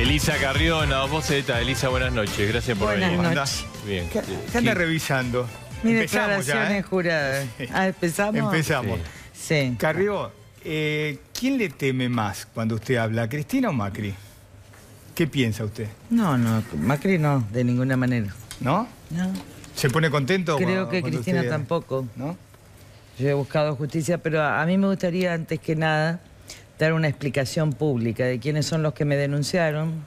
Elisa Carrión, vos Boceta. Elisa, buenas noches. Gracias por Buenas venir. noches. Bien. ¿Qué, andas revisando? Mi Empezamos declaración ¿eh? jurada. Ah, ¿Empezamos? Empezamos. Sí. Carrió, eh, ¿quién le teme más cuando usted habla, Cristina o Macri? ¿Qué piensa usted? No, no, Macri no, de ninguna manera. ¿No? No. ¿Se pone contento? Creo que Cristina tampoco. ¿No? Yo he buscado justicia, pero a mí me gustaría antes que nada dar una explicación pública de quiénes son los que me denunciaron.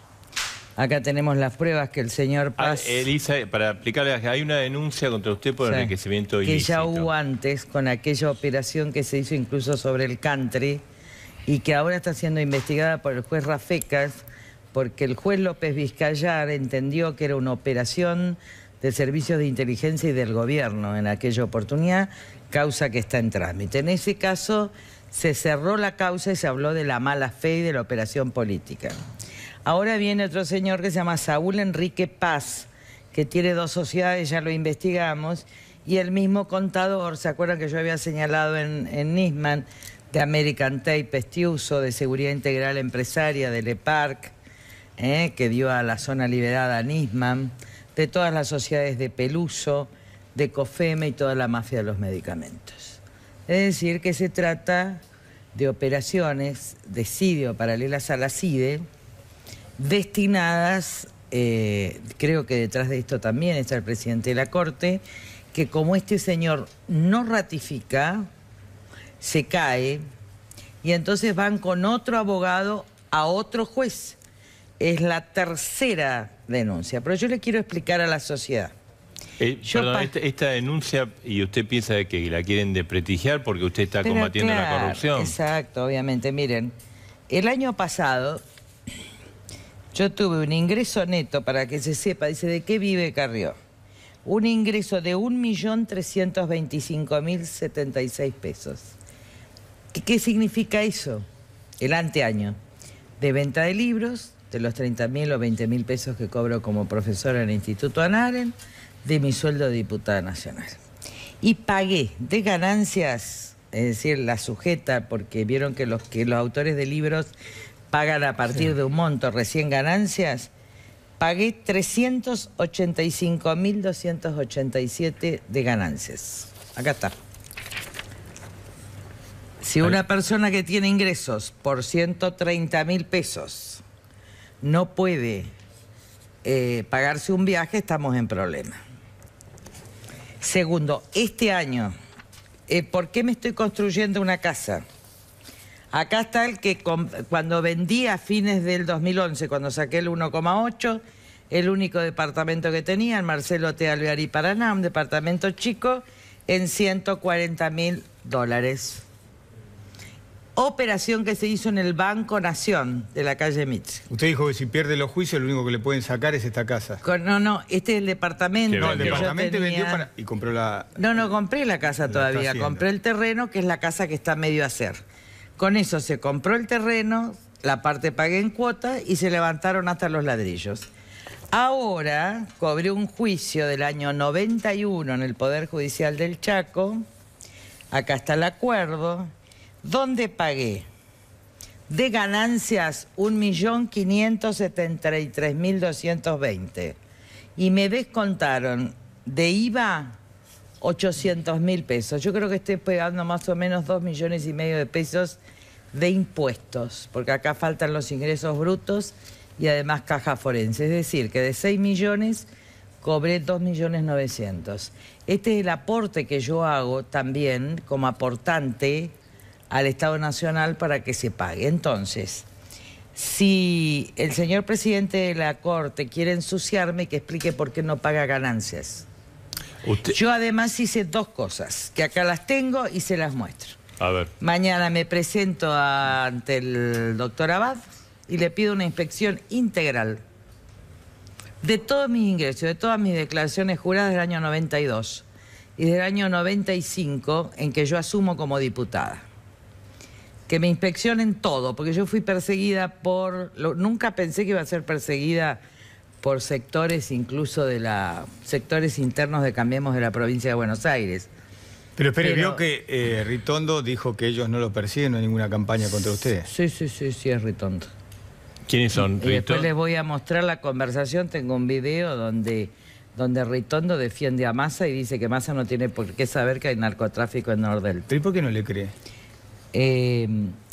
Acá tenemos las pruebas que el señor ah, Paz... Elisa, para explicarle, hay una denuncia contra usted por enriquecimiento ilícito. Que ya hubo antes con aquella operación que se hizo incluso sobre el country y que ahora está siendo investigada por el juez Rafecas porque el juez López Vizcayar entendió que era una operación de servicios de inteligencia y del gobierno en aquella oportunidad, causa que está en trámite. En ese caso se cerró la causa y se habló de la mala fe y de la operación política. Ahora viene otro señor que se llama Saúl Enrique Paz, que tiene dos sociedades, ya lo investigamos, y el mismo contador, ¿se acuerdan que yo había señalado en, Nisman, de American Tape Estiuso, de Seguridad Integral Empresaria, de LEPARC, ¿eh? que dio a la zona liberada a Nisman, de todas las sociedades de Peluso, de COFEME y toda la mafia de los medicamentos decir, que se trata de operaciones de o paralelas a la CIDE, destinadas, eh, creo que detrás de esto también está el presidente de la Corte, que como este señor no ratifica, se cae y entonces van con otro abogado a otro juez. Es la tercera denuncia, pero yo le quiero explicar a la sociedad. Eh, perdón, esta, denuncia, y usted piensa de que la quieren desprestigiar porque usted está combatiendo la corrupción. Exacto, obviamente. Miren, el año pasado yo tuve un ingreso neto, para que se sepa, dice, ¿de qué vive Carrió? Un ingreso de 1.325.076 pesos. ¿Qué, significa eso? El anteaño. De venta de libros, de los 30.000 o 20.000 pesos que cobro como profesor en el Instituto Anaren, de mi sueldo de diputada nacional. Y pagué de ganancias, es decir, la sujeta, porque vieron que los, que los autores de libros pagan a partir de un monto recién ganancias, pagué 385.287 de ganancias. Acá está. Si una persona que tiene ingresos por 130.000 mil pesos no puede eh, pagarse un viaje, estamos en problema. Segundo, este año, eh, ¿por qué me estoy construyendo una casa? Acá está el que cuando vendí a fines del 2011, cuando saqué el 1,8, el único departamento que tenía, el Marcelo T. y Paraná, un departamento chico, en 140 mil dólares operación que se hizo en el Banco Nación de la calle Mitz. Usted dijo que si pierde los juicios lo único que le pueden sacar es esta casa. no, no, este es el departamento. No, el departamento vendió y compró la... No, no compré la casa todavía, compré el terreno que es la casa que está medio a hacer. Con eso se compró el terreno, la parte pagué en cuota y se levantaron hasta los ladrillos. Ahora cobré un juicio del año 91 en el Poder Judicial del Chaco. Acá está el acuerdo donde pagué de ganancias 1.573.220 y me descontaron de IVA 800.000 pesos. Yo creo que estoy pagando más o menos 2 millones y medio de pesos de impuestos, porque acá faltan los ingresos brutos y además caja forense. Es decir, que de 6 millones cobré 2.900.000. millones Este es el aporte que yo hago también como aportante al Estado Nacional para que se pague. Entonces, si el señor presidente de la Corte quiere ensuciarme, y que explique por qué no paga ganancias. Yo además hice dos cosas, que acá las tengo y se las muestro. A ver. Mañana me presento ante el doctor Abad y le pido una inspección integral de todos mis ingresos, de todas mis declaraciones juradas del año 92 y del año 95 en que yo asumo como diputada que me inspeccionen todo, porque yo fui perseguida por, nunca pensé que iba a ser perseguida por sectores incluso de la, sectores internos de Cambiemos de la provincia de Buenos Aires. Pero espere, Pero... vio que eh, Ritondo dijo que ellos no lo persiguen en ninguna campaña contra ustedes. Sí, sí, sí, sí, es Ritondo. ¿Quiénes son? Ritondo? Y después les voy a mostrar la conversación, tengo un video donde, donde Ritondo defiende a Massa y dice que Massa no tiene por qué saber que hay narcotráfico en Nordel. norte y por qué no le cree? Eh,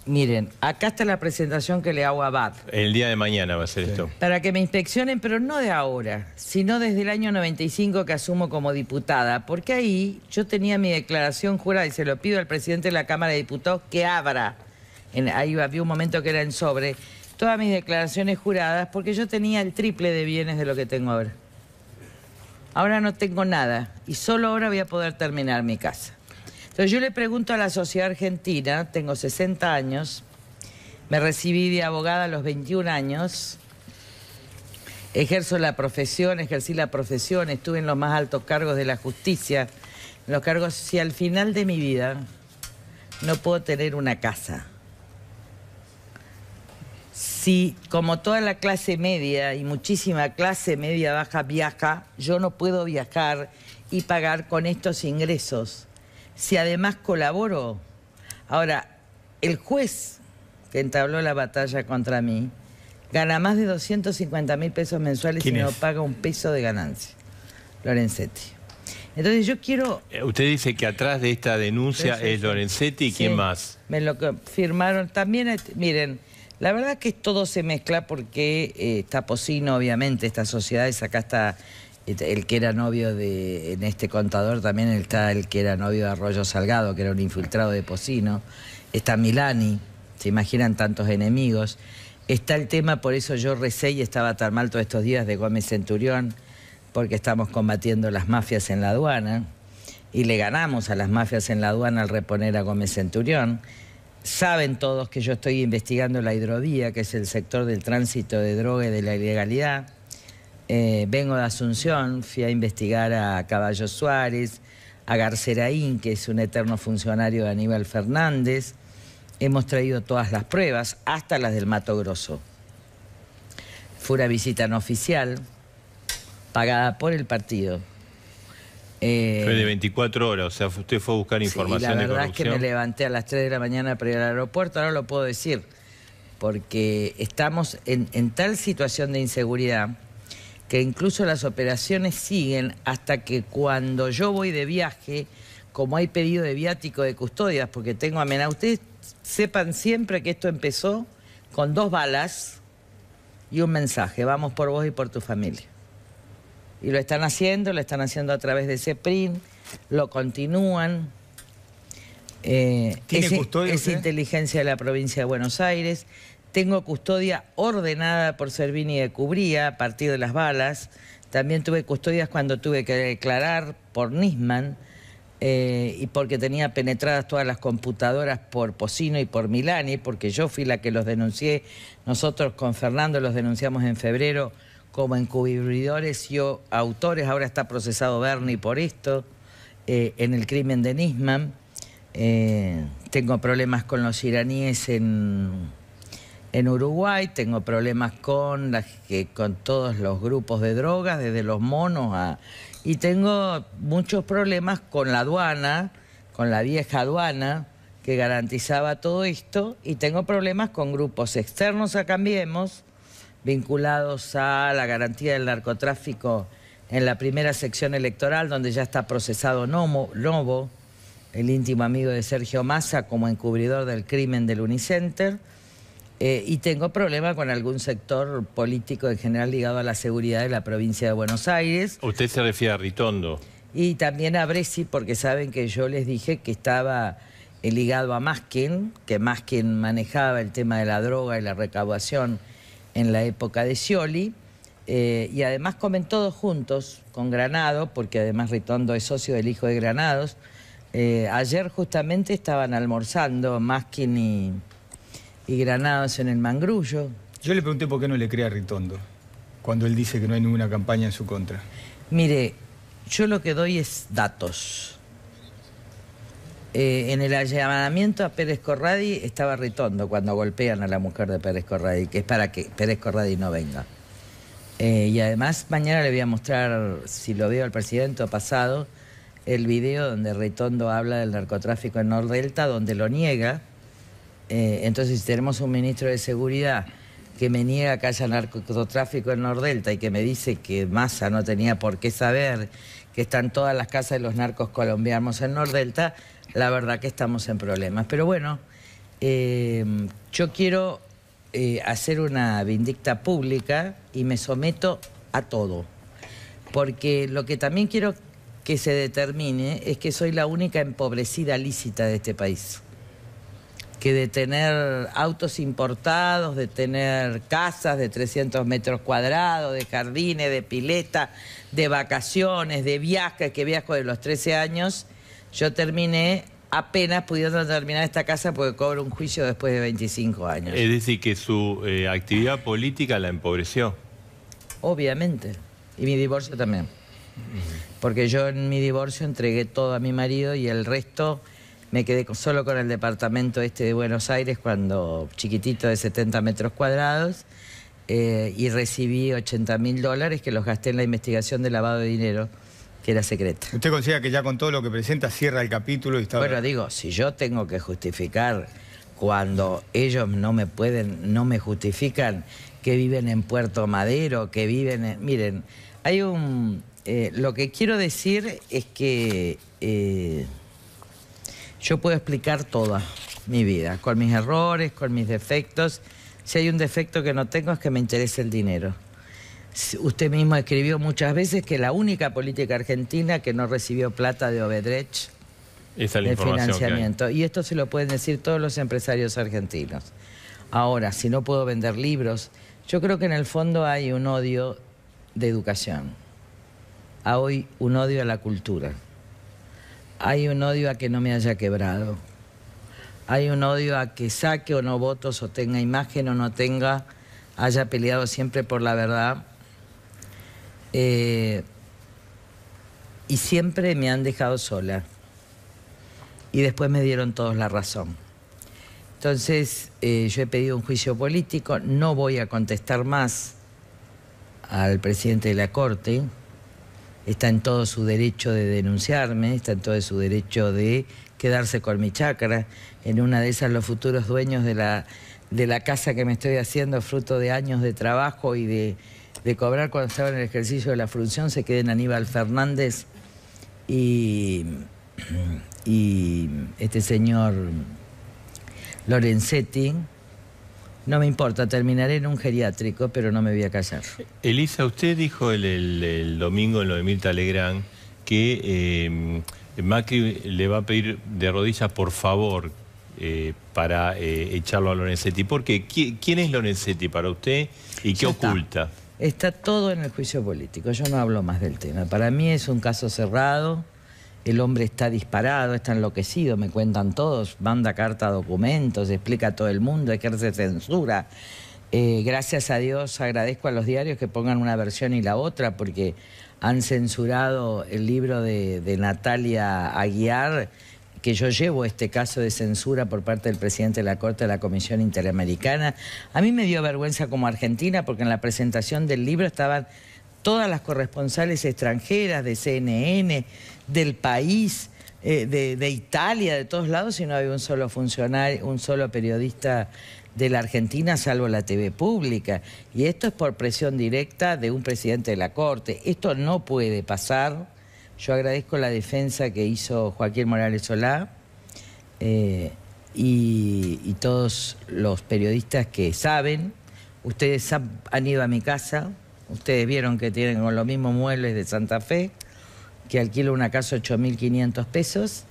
miren, acá está la presentación que le hago a Bad. El día de mañana va a ser esto. Para que me inspeccionen, pero no de ahora, sino desde el año 95 que asumo como diputada. Porque ahí yo tenía mi declaración jurada y se lo pido al presidente de la Cámara de Diputados que abra. ahí había un momento que era en sobre todas mis declaraciones juradas porque yo tenía el triple de bienes de lo que tengo ahora. Ahora no tengo nada y solo ahora voy a poder terminar mi casa yo le pregunto a la sociedad argentina, tengo 60 años, me recibí de abogada a los 21 años, ejerzo la profesión, ejercí la profesión, estuve en los más altos cargos de la justicia, los cargos, si al final de mi vida no puedo tener una casa, si como toda la clase media y muchísima clase media baja viaja, yo no puedo viajar y pagar con estos ingresos si además colaboro... Ahora, el juez que entabló la batalla contra mí gana más de 250 mil pesos mensuales y no paga un peso de ganancia. Lorenzetti. Entonces yo quiero... Eh, usted dice que atrás de esta denuncia es Lorenzetti y quién más. Me lo firmaron también, miren, la verdad que todo se mezcla porque eh, está Pocino, obviamente, esta sociedad, acá está este, el que era novio de, en este contador también está el que era novio de Arroyo Salgado, que era un infiltrado de Pocino, está Milani, se imaginan tantos enemigos, está el tema, por eso yo recé y estaba tan mal todos estos días de Gómez Centurión, porque estamos combatiendo las mafias en la aduana, y le ganamos a las mafias en la aduana al reponer a Gómez Centurión. Saben todos que yo estoy investigando la hidrovía, que es el sector del tránsito de droga y de la ilegalidad eh, vengo de Asunción, fui a investigar a Caballo Suárez, a Garceraín, que es un eterno funcionario de Aníbal Fernández. Hemos traído todas las pruebas, hasta las del Mato Grosso. Fue una visita no oficial, pagada por el partido. Eh, fue de 24 horas, o sea, usted fue a buscar información. la verdad es que me levanté a las 3 de la mañana para ir al aeropuerto, ahora lo puedo decir, porque estamos en, en tal situación de inseguridad que incluso las operaciones siguen hasta que cuando yo voy de viaje, como hay pedido de viático de custodias, porque tengo amenazas, ustedes sepan siempre que esto empezó con dos balas y un mensaje, vamos por vos y por tu familia. Y lo están haciendo, lo están haciendo a través de CEPRIN, lo continúan. Eh, ¿Tiene es inteligencia de la provincia de Buenos Aires. Tengo custodia ordenada por Servini de Cubría a partir de las balas. También tuve custodias cuando tuve que declarar por Nisman eh, y porque tenía penetradas todas las computadoras por Pocino y por Milani, porque yo fui la que los denuncié. Nosotros con Fernando los denunciamos en febrero como encubridores y autores. Ahora está procesado Bernie por esto, eh, en el crimen de Nisman. Eh, tengo problemas con los iraníes en en Uruguay, tengo problemas con, las con todos los grupos de drogas, desde los monos a... Y tengo muchos problemas con la aduana, con la vieja aduana que garantizaba todo esto, y tengo problemas con grupos externos a Cambiemos, vinculados a la garantía del narcotráfico en la primera sección electoral, donde ya está procesado Nomo, Lobo, el íntimo amigo de Sergio Massa, como encubridor del crimen del Unicenter eh, y tengo problema con algún sector político en general ligado a la seguridad de la provincia de Buenos Aires. ¿Usted se refiere a Ritondo? Y también a Bresi, porque saben que yo les dije que estaba eh, ligado a Maskin, que Maskin manejaba el tema de la droga y la recaudación en la época de Scioli. Eh, y además comen todos juntos con Granado, porque además Ritondo es socio del hijo de Granados. ayer justamente estaban almorzando Maskin y, y Granados en el Mangrullo. Yo le pregunté por qué no le crea a Ritondo, cuando él dice que no hay ninguna campaña en su contra. Mire, yo lo que doy es datos. Eh, en el allanamiento a Pérez Corradi estaba Ritondo cuando golpean a la mujer de Pérez Corradi, que es para que Pérez Corradi no venga. Eh, y además mañana le voy a mostrar, si lo veo al presidente o pasado, el video donde Ritondo habla del narcotráfico en Delta, donde lo niega eh, entonces, si tenemos un ministro de Seguridad que me niega que haya narcotráfico en Nordelta y que me dice que Massa no tenía por qué saber que están todas las casas de los narcos colombianos en Nordelta, la verdad que estamos en problemas. Pero bueno, eh, yo quiero eh, hacer una vindicta pública y me someto a todo, porque lo que también quiero que se determine es que soy la única empobrecida lícita de este país que de tener autos importados, de tener casas de 300 metros cuadrados, de jardines, de pileta, de vacaciones, de viajes, que viajo de los 13 años, yo terminé apenas pudiendo terminar esta casa porque cobro un juicio después de 25 años. Es decir, que su eh, actividad política la empobreció. Obviamente. Y mi divorcio también. Porque yo en mi divorcio entregué todo a mi marido y el resto me quedé solo con el departamento este de Buenos Aires cuando chiquitito de 70 metros cuadrados eh, y recibí 80 mil dólares que los gasté en la investigación de lavado de dinero que era secreta. ¿Usted considera que ya con todo lo que presenta cierra el capítulo y está... Bueno, digo, si yo tengo que justificar cuando ellos no me pueden, no me justifican que viven en Puerto Madero, que viven en... Miren, hay un... Eh, lo que quiero decir es que... Eh, yo puedo explicar toda mi vida, con mis errores, con mis defectos. Si hay un defecto que no tengo es que me interese el dinero. Usted mismo escribió muchas veces que la única política argentina que no recibió plata de Obedrech es el financiamiento. Y esto se lo pueden decir todos los empresarios argentinos. Ahora, si no puedo vender libros, yo creo que en el fondo hay un odio de educación. Hay un odio a la cultura. Hay un odio a que no me haya quebrado. Hay un odio a que saque o no votos o tenga imagen o no tenga, haya peleado siempre por la verdad. Eh, y siempre me han dejado sola. Y después me dieron todos la razón. Entonces eh, yo he pedido un juicio político, no voy a contestar más al presidente de la Corte, está en todo su derecho de denunciarme, está en todo su derecho de quedarse con mi chacra. En una de esas los futuros dueños de la, de la casa que me estoy haciendo, fruto de años de trabajo y de, cobrar cuando estaba en el ejercicio de la función, se queden Aníbal Fernández y, y este señor Lorenzetti no me importa, terminaré en un geriátrico, pero no me voy a callar. Elisa, usted dijo el, domingo en lo de Mirta Legrán que eh, Macri le va a pedir de rodillas, por favor, eh, para eh, echarlo a Lorenzetti. ¿Por qué? ¿Quién es Lorenzetti para usted y qué oculta? está todo en el juicio político, yo no hablo más del tema. Para mí es un caso cerrado el hombre está disparado, está enloquecido, me cuentan todos, manda carta a documentos, explica a todo el mundo, ejerce censura. Eh, gracias a Dios agradezco a los diarios que pongan una versión y la otra, porque han censurado el libro de, de Natalia Aguiar, que yo llevo este caso de censura por parte del presidente de la Corte de la Comisión Interamericana. A mí me dio vergüenza como argentina porque en la presentación del libro estaban todas las corresponsales extranjeras de CNN, del país, eh, de, Italia, de todos lados, y no había un solo funcionario, un solo periodista de la Argentina, salvo la TV pública. Y esto es por presión directa de un presidente de la Corte. Esto no puede pasar. Yo agradezco la defensa que hizo Joaquín Morales Solá eh, y todos los periodistas que saben. Ustedes han ido a mi casa, Ustedes vieron que tienen los mismos muebles de Santa Fe, que alquilo una casa 8.500 pesos,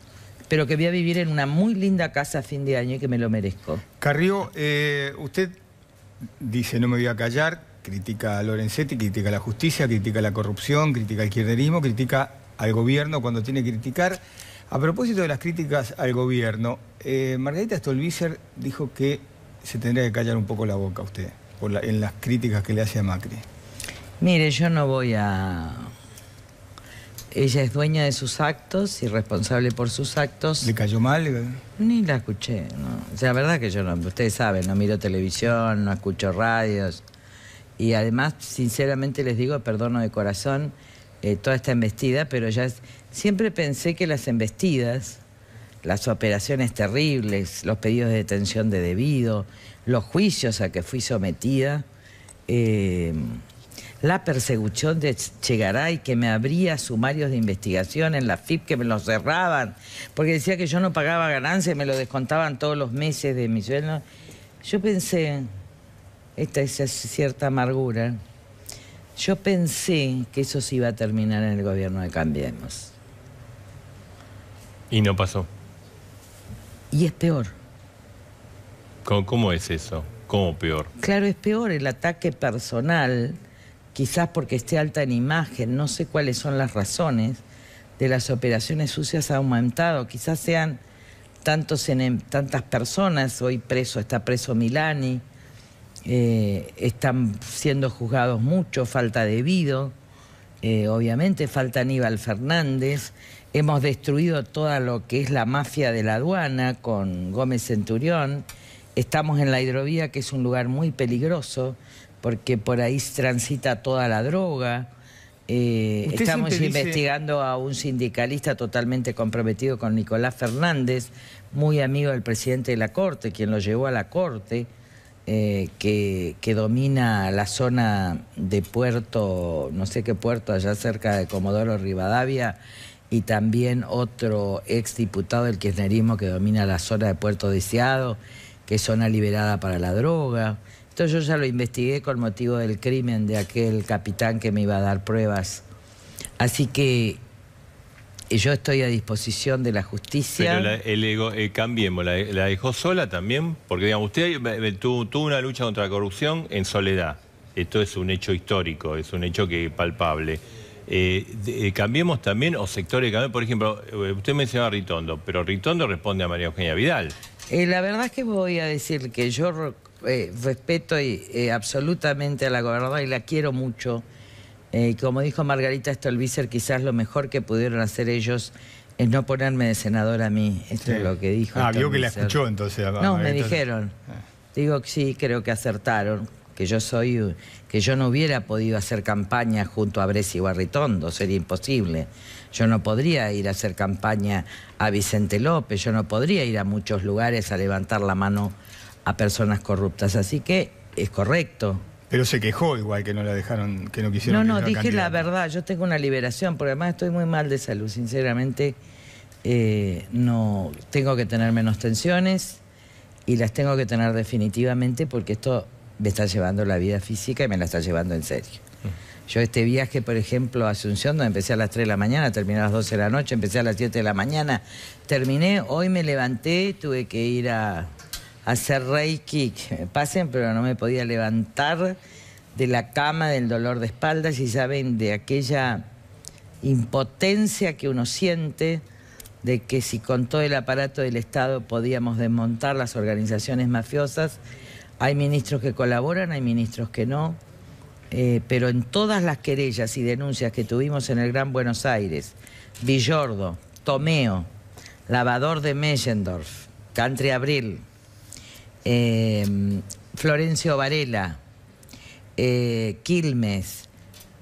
pero que voy a vivir en una muy linda casa a fin de año y que me lo merezco. Carrió, eh, usted dice, no me voy a callar, critica a Lorenzetti, critica a la justicia, critica a la corrupción, critica al kirchnerismo, critica al gobierno cuando tiene que criticar. A propósito de las críticas al gobierno, eh, Margarita Stolbizer dijo que se tendría que callar un poco la boca usted en las críticas que le hace a Macri. Mire, yo no voy a... Ella es dueña de sus actos y responsable por sus actos. ¿Le cayó mal? Ni la escuché, O sea, la verdad que yo no, ustedes saben, no miro televisión, no escucho radios. Y además, sinceramente les digo, perdono de corazón eh, toda esta embestida, pero ya siempre pensé que las embestidas, las operaciones terribles, los pedidos de detención de debido, los juicios a que fui sometida, eh, la persecución de Chegaray, que me abría sumarios de investigación en la FIP, que me los cerraban, porque decía que yo no pagaba ganancias, me lo descontaban todos los meses de mi sueldo. Yo pensé, esta es cierta amargura, yo pensé que eso se iba a terminar en el gobierno de Cambiemos. Y no pasó. Y es peor. cómo es eso? ¿Cómo peor? Claro, es peor el ataque personal quizás porque esté alta en imagen, no sé cuáles son las razones de las operaciones sucias ha aumentado, quizás sean tantos en, tantas personas, hoy preso, está preso Milani, eh, están siendo juzgados mucho, falta debido, eh, obviamente falta Aníbal Fernández, hemos destruido toda lo que es la mafia de la aduana con Gómez Centurión, estamos en la hidrovía que es un lugar muy peligroso, porque por ahí transita toda la droga. Eh, estamos investigando a un sindicalista totalmente comprometido con Nicolás Fernández, muy amigo del presidente de la Corte, quien lo llevó a la Corte, eh, que, domina la zona de puerto, no sé qué puerto, allá cerca de Comodoro Rivadavia, y también otro exdiputado del kirchnerismo que domina la zona de Puerto Deseado, que es zona liberada para la droga yo ya lo investigué con motivo del crimen de aquel capitán que me iba a dar pruebas. Así que eh, yo estoy a disposición de la justicia. Pero el ego, eh, cambiemos, la, dejó sola también? Porque, digamos, usted eh, tuvo, una lucha contra la corrupción en soledad. Esto es un hecho histórico, es un hecho que palpable. cambiemos también, o sectores Por ejemplo, usted mencionaba a Ritondo, pero Ritondo responde a María Eugenia Vidal. la verdad es que voy a decir que yo eh, respeto eh, absolutamente a la gobernadora y la quiero mucho. Eh, como dijo Margarita Stolbizer, quizás lo mejor que pudieron hacer ellos es no ponerme de senador a mí. Esto es lo que dijo. Ah, vio que la escuchó entonces. no, me dijeron. Ah. Digo que sí, creo que acertaron que yo soy que yo no hubiera podido hacer campaña junto a Bresi Barritondo, sería imposible. Yo no podría ir a hacer campaña a Vicente López, yo no podría ir a muchos lugares a levantar la mano a personas corruptas. Así que es correcto. Pero se quejó igual que no la dejaron, que no quisieron. No, no, dije la verdad, yo tengo una liberación, porque además estoy muy mal de salud, sinceramente. Eh, no tengo que tener menos tensiones y las tengo que tener definitivamente porque esto me está llevando la vida física y me la está llevando en serio. Mm. Yo este viaje, por ejemplo, a Asunción, donde empecé a las 3 de la mañana, terminé a las 12 de la noche, empecé a las 7 de la mañana, terminé, hoy me levanté, tuve que ir a hacer reiki, pasen, pero no me podía levantar de la cama del dolor de espalda, y saben, de aquella impotencia que uno siente, de que si con todo el aparato del Estado podíamos desmontar las organizaciones mafiosas, hay ministros que colaboran, hay ministros que no, eh, pero en todas las querellas y denuncias que tuvimos en el Gran Buenos Aires, Villordo, Tomeo, Lavador de Mellendorf, Country Abril, Em, Florencio Varela, eh, Quilmes,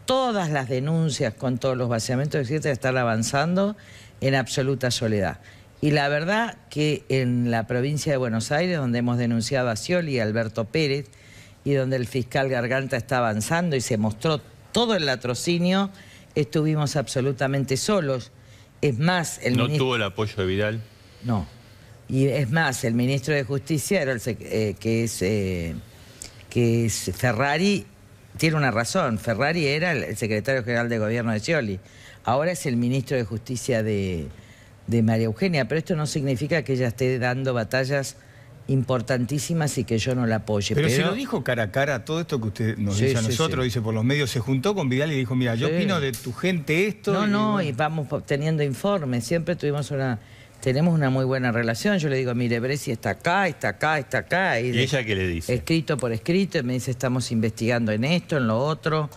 todas las denuncias con todos los vaciamientos, etcétera, están avanzando en absoluta soledad. Y la verdad que en la provincia de Buenos Aires, donde hemos denunciado a Scioli y Alberto Pérez, y donde el fiscal Garganta está avanzando y se mostró todo el latrocinio, estuvimos absolutamente solos. Es más, el ¿No tuvo el apoyo de Vidal? No. Y es más, el ministro de Justicia, era el eh, que, es, eh, que es Ferrari, tiene una razón. Ferrari era el secretario general de gobierno de Cioli Ahora es el ministro de Justicia de, María Eugenia, pero esto no significa que ella esté dando batallas importantísimas y que yo no la apoye. Pero, se lo dijo cara a cara, todo esto que usted nos dice a nosotros, dice por los medios, se juntó con Vidal y dijo, mira, yo opino de tu gente esto. No, no, y vamos obteniendo informes, siempre tuvimos una tenemos una muy buena relación. Yo le digo, mire, ¿Bresi está acá, está acá, está acá. ¿Y, ella qué le dice? Escrito por escrito, y me dice, estamos investigando en esto, en lo otro.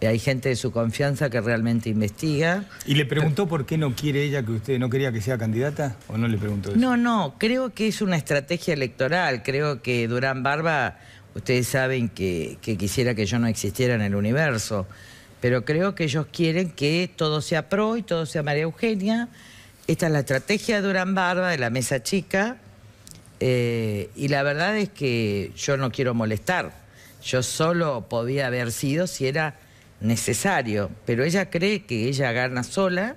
hay gente de su confianza que realmente investiga. ¿Y le preguntó por qué no quiere ella que usted, no quería que sea candidata? ¿O no le preguntó eso? No, no, creo que es una estrategia electoral. Creo que Durán Barba, ustedes saben que quisiera que yo no existiera en el universo. Pero creo que ellos quieren que todo sea pro y todo sea María Eugenia. Esta es la estrategia de Durán Barba, de la mesa chica, eh, y la verdad es que yo no quiero molestar. Yo solo podía haber sido si era necesario, pero ella cree que ella gana sola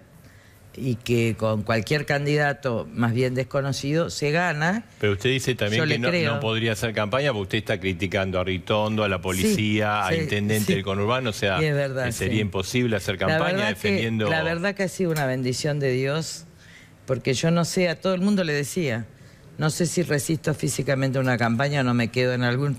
y que con cualquier candidato más bien desconocido se gana. Pero usted dice también que no, podría hacer campaña porque usted está criticando a Ritondo, a la policía, a intendente del conurbano, o sea, que sería imposible hacer campaña defendiendo... la verdad que ha sido una bendición de Dios porque yo no sé, a todo el mundo le decía, no sé si resisto físicamente una campaña o no me quedo en algún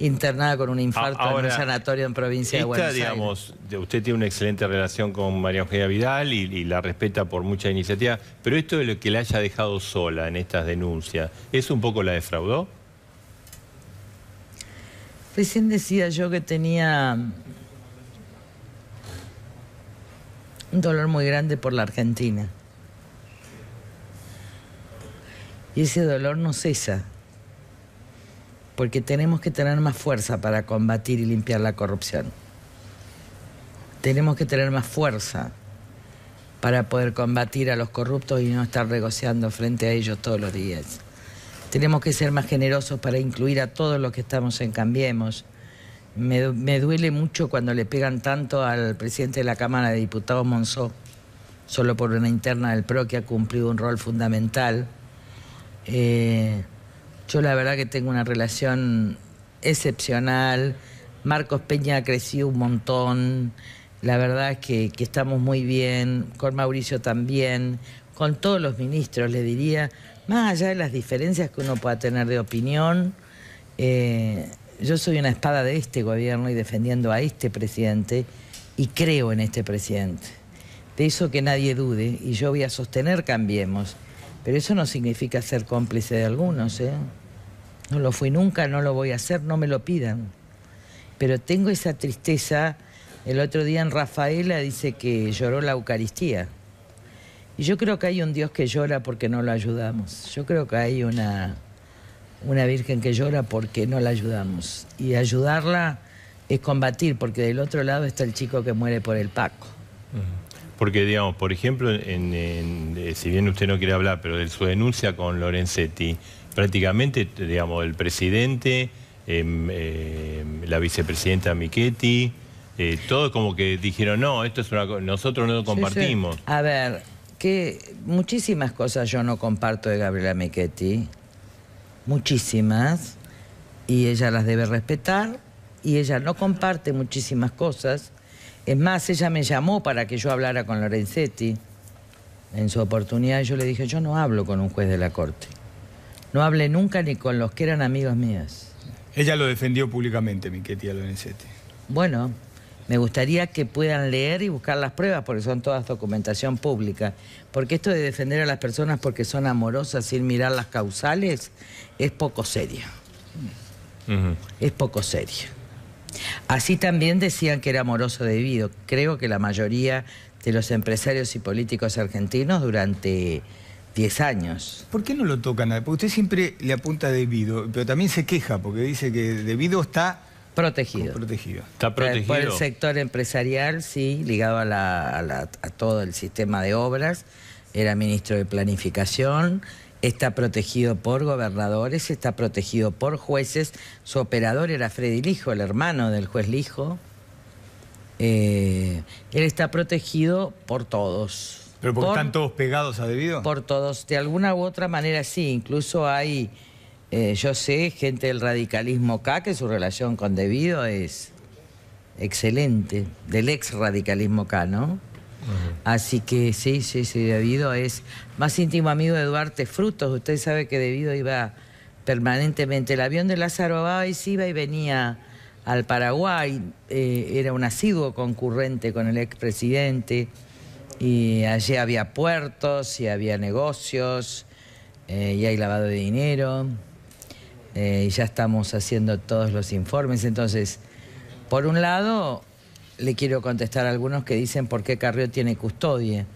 internada con un infarto en un sanatorio en provincia de Buenos digamos, Usted tiene una excelente relación con María Eugenia Vidal y, y, la respeta por mucha iniciativa, pero esto de lo que la haya dejado sola en estas denuncias, ¿es un poco la defraudó? Recién decía yo que tenía un dolor muy grande por la Argentina. Y ese dolor no cesa, porque tenemos que tener más fuerza para combatir y limpiar la corrupción. Tenemos que tener más fuerza para poder combatir a los corruptos y no estar negociando frente a ellos todos los días. Tenemos que ser más generosos para incluir a todos los que estamos en Cambiemos. Me, duele mucho cuando le pegan tanto al presidente de la Cámara de Diputados Monzó, solo por una interna del PRO que ha cumplido un rol fundamental eh, yo la verdad que tengo una relación excepcional. Marcos Peña ha crecido un montón. La verdad es que, estamos muy bien, con Mauricio también, con todos los ministros, le diría, más allá de las diferencias que uno pueda tener de opinión, eh, yo soy una espada de este gobierno y defendiendo a este presidente y creo en este presidente. De eso que nadie dude y yo voy a sostener Cambiemos. Pero eso no significa ser cómplice de algunos, ¿eh? No lo fui nunca, no lo voy a hacer, no me lo pidan. Pero tengo esa tristeza. El otro día en Rafaela dice que lloró la Eucaristía. Y yo creo que hay un Dios que llora porque no lo ayudamos. Yo creo que hay una, una Virgen que llora porque no la ayudamos. Y ayudarla es combatir, porque del otro lado está el chico que muere por el Paco. Porque, digamos, por ejemplo, en, eh, si bien usted no quiere hablar, pero de su denuncia con Lorenzetti, prácticamente, digamos, el presidente, em, em, la vicepresidenta Michetti, eh, todos como que dijeron, no, esto es una nosotros no lo compartimos. A ver, que muchísimas cosas yo no comparto de Gabriela Michetti, muchísimas, y ella las debe respetar, y ella no comparte muchísimas cosas, es más, ella me llamó para que yo hablara con Lorenzetti. En su oportunidad yo le dije, yo no hablo con un juez de la corte. No hablé nunca ni con los que eran amigos mías. Ella lo defendió públicamente, mi querida Lorenzetti. Bueno, me gustaría que puedan leer y buscar las pruebas, porque son todas documentación pública. Porque esto de defender a las personas porque son amorosas sin mirar las causales es poco serio. Es poco serio. Así también decían que era amoroso debido. Creo que la mayoría de los empresarios y políticos argentinos durante 10 años. ¿Por qué no lo tocan? Porque usted siempre le apunta debido, pero también se queja porque dice que debido está... Protegido. protegido. Está protegido. Por el sector empresarial, sí, ligado a, a todo el sistema de obras. Era ministro de Planificación Está protegido por gobernadores, está protegido por jueces. Su operador era Freddy Lijo, el hermano del juez Lijo. Eh, él está protegido por todos. ¿Pero porque están todos pegados a debido? Por todos. De alguna u otra manera sí. Incluso hay, eh, yo sé, gente del radicalismo K que su relación con debido es excelente. Del ex radicalismo K, ¿no? Así que sí, sí, sí, Debido es más íntimo amigo de Duarte Frutos. Usted sabe que Debido iba permanentemente. El avión de Lázaro Báez iba y venía al Paraguay. Eh, era un asiduo concurrente con el expresidente. Y allí había puertos y había negocios eh, y hay lavado de dinero. Eh, y ya estamos haciendo todos los informes. Entonces, por un lado, le quiero contestar a algunos que dicen por qué Carrió tiene custodia.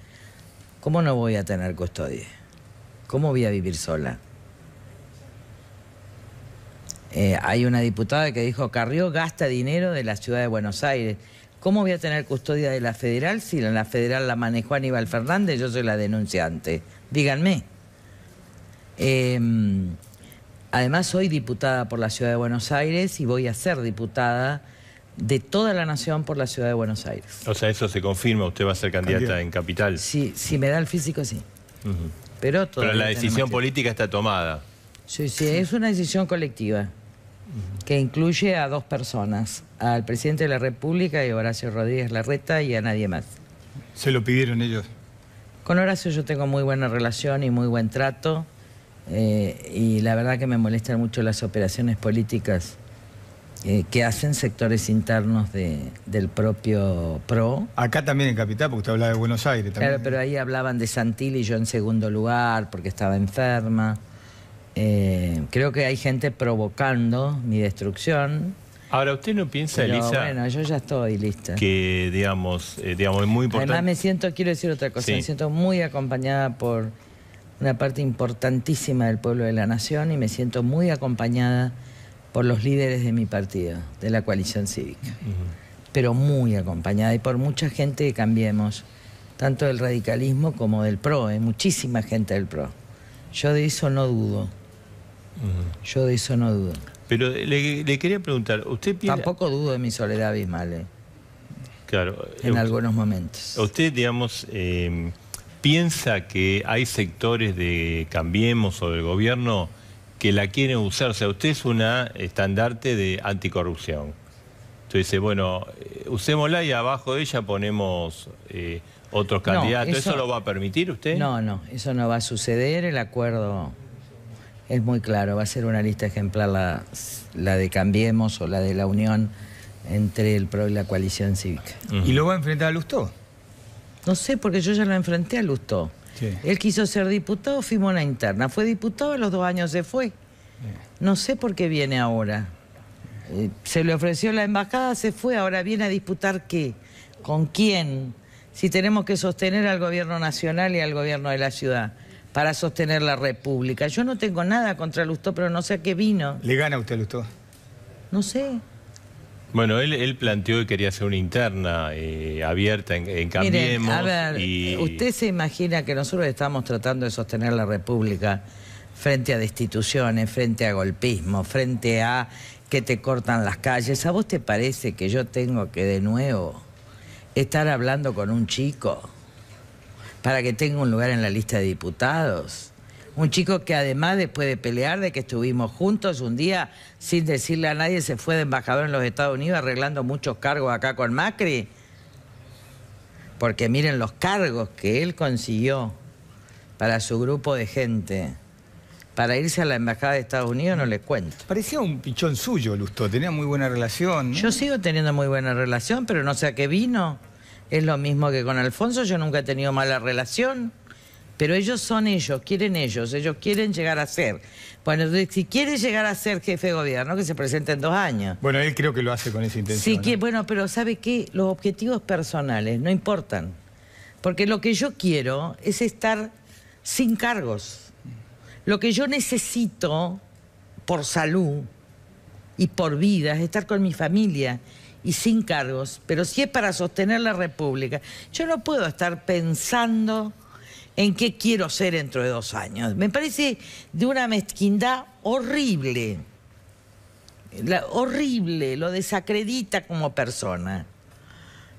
¿Cómo no voy a tener custodia? ¿Cómo voy a vivir sola? Eh, hay una diputada que dijo, Carrió gasta dinero de la ciudad de Buenos Aires. ¿Cómo voy a tener custodia de la federal si en la federal la manejó Aníbal Fernández? Yo soy la denunciante. Díganme. Em, además, soy diputada por la ciudad de Buenos Aires y voy a ser diputada de toda la nación por la ciudad de Buenos Aires. O sea, eso se confirma, usted va a ser candidata en Capital. Sí, si me da el físico, sí. Pero, la decisión política está tomada. Sí, sí, es una decisión colectiva que incluye a dos personas, al presidente de la República y Horacio Rodríguez Larreta y a nadie más. ¿Se lo pidieron ellos? Con Horacio yo tengo muy buena relación y muy buen trato eh, y la verdad que me molestan mucho las operaciones políticas eh, que hacen sectores internos del propio PRO. Acá también en Capital, porque usted hablaba de Buenos Aires también. Claro, pero ahí hablaban de Santilli, yo en segundo lugar, porque estaba enferma. Eh, creo que hay gente provocando mi destrucción. Ahora, ¿usted no piensa, Elisa? Bueno, yo ya estoy lista. Que, digamos, eh, digamos, es muy importante. Además, me siento, quiero decir otra cosa, me siento muy acompañada por una parte importantísima del pueblo de la nación y me siento muy acompañada por los líderes de mi partido, de la coalición cívica, pero muy acompañada y por mucha gente que cambiemos, tanto del radicalismo como del PRO, hay eh, muchísima gente del PRO. Yo de eso no dudo. Yo de eso no dudo. Pero le, quería preguntar, ¿usted piensa... Tampoco dudo de mi soledad abismal, eh, Claro. Eh, en algunos momentos. ¿Usted, digamos, piensa que hay sectores de Cambiemos o del gobierno que la quieren usarse. a usted es una estandarte de anticorrupción. Entonces dice, bueno, eh, usémosla y abajo de ella ponemos eh, otros candidatos. eso, lo va a permitir usted? No, no, eso no va a suceder. El acuerdo es muy claro. Va a ser una lista ejemplar la, de Cambiemos o la de la Unión entre el PRO y la coalición cívica. ¿Y lo va a enfrentar a Lustó? No sé, porque yo ya lo enfrenté a Lustó. Él quiso ser diputado, firmó una interna. Fue diputado, a los dos años se fue. No sé por qué viene ahora. Eh, se le ofreció la embajada, se fue, ahora viene a disputar qué, con quién, si tenemos que sostener al gobierno nacional y al gobierno de la ciudad para sostener la república. Yo no tengo nada contra Lustó, pero no sé a qué vino. ¿Le gana usted a Lustó? No sé. Bueno, él, planteó que quería hacer una interna eh, abierta en, Cambiemos. a ver, usted se imagina que nosotros estamos tratando de sostener la República frente a destituciones, frente a golpismo, frente a que te cortan las calles. ¿A vos te parece que yo tengo que de nuevo estar hablando con un chico para que tenga un lugar en la lista de diputados? Un chico que además después de pelear, de que estuvimos juntos un día, sin decirle a nadie, se fue de embajador en los Estados Unidos arreglando muchos cargos acá con Macri. Porque miren los cargos que él consiguió para su grupo de gente. Para irse a la embajada de Estados Unidos no les cuento. Parecía un pichón suyo, Lustó. Tenía muy buena relación. Yo sigo teniendo muy buena relación, pero no sé a qué vino. Es lo mismo que con Alfonso. Yo nunca he tenido mala relación. Pero ellos son ellos, quieren ellos, ellos quieren llegar a ser. Bueno, si quiere llegar a ser jefe de gobierno, que se presente en dos años. Bueno, él creo que lo hace con esa intención. Sí, bueno, pero ¿sabe qué? Los objetivos personales no importan. Porque lo que yo quiero es estar sin cargos. Lo que yo necesito por salud y por vida es estar con mi familia y sin cargos. Pero si es para sostener la República, yo no puedo estar pensando en qué quiero ser dentro de dos años. Me parece de una mezquindad horrible. horrible, lo desacredita como persona.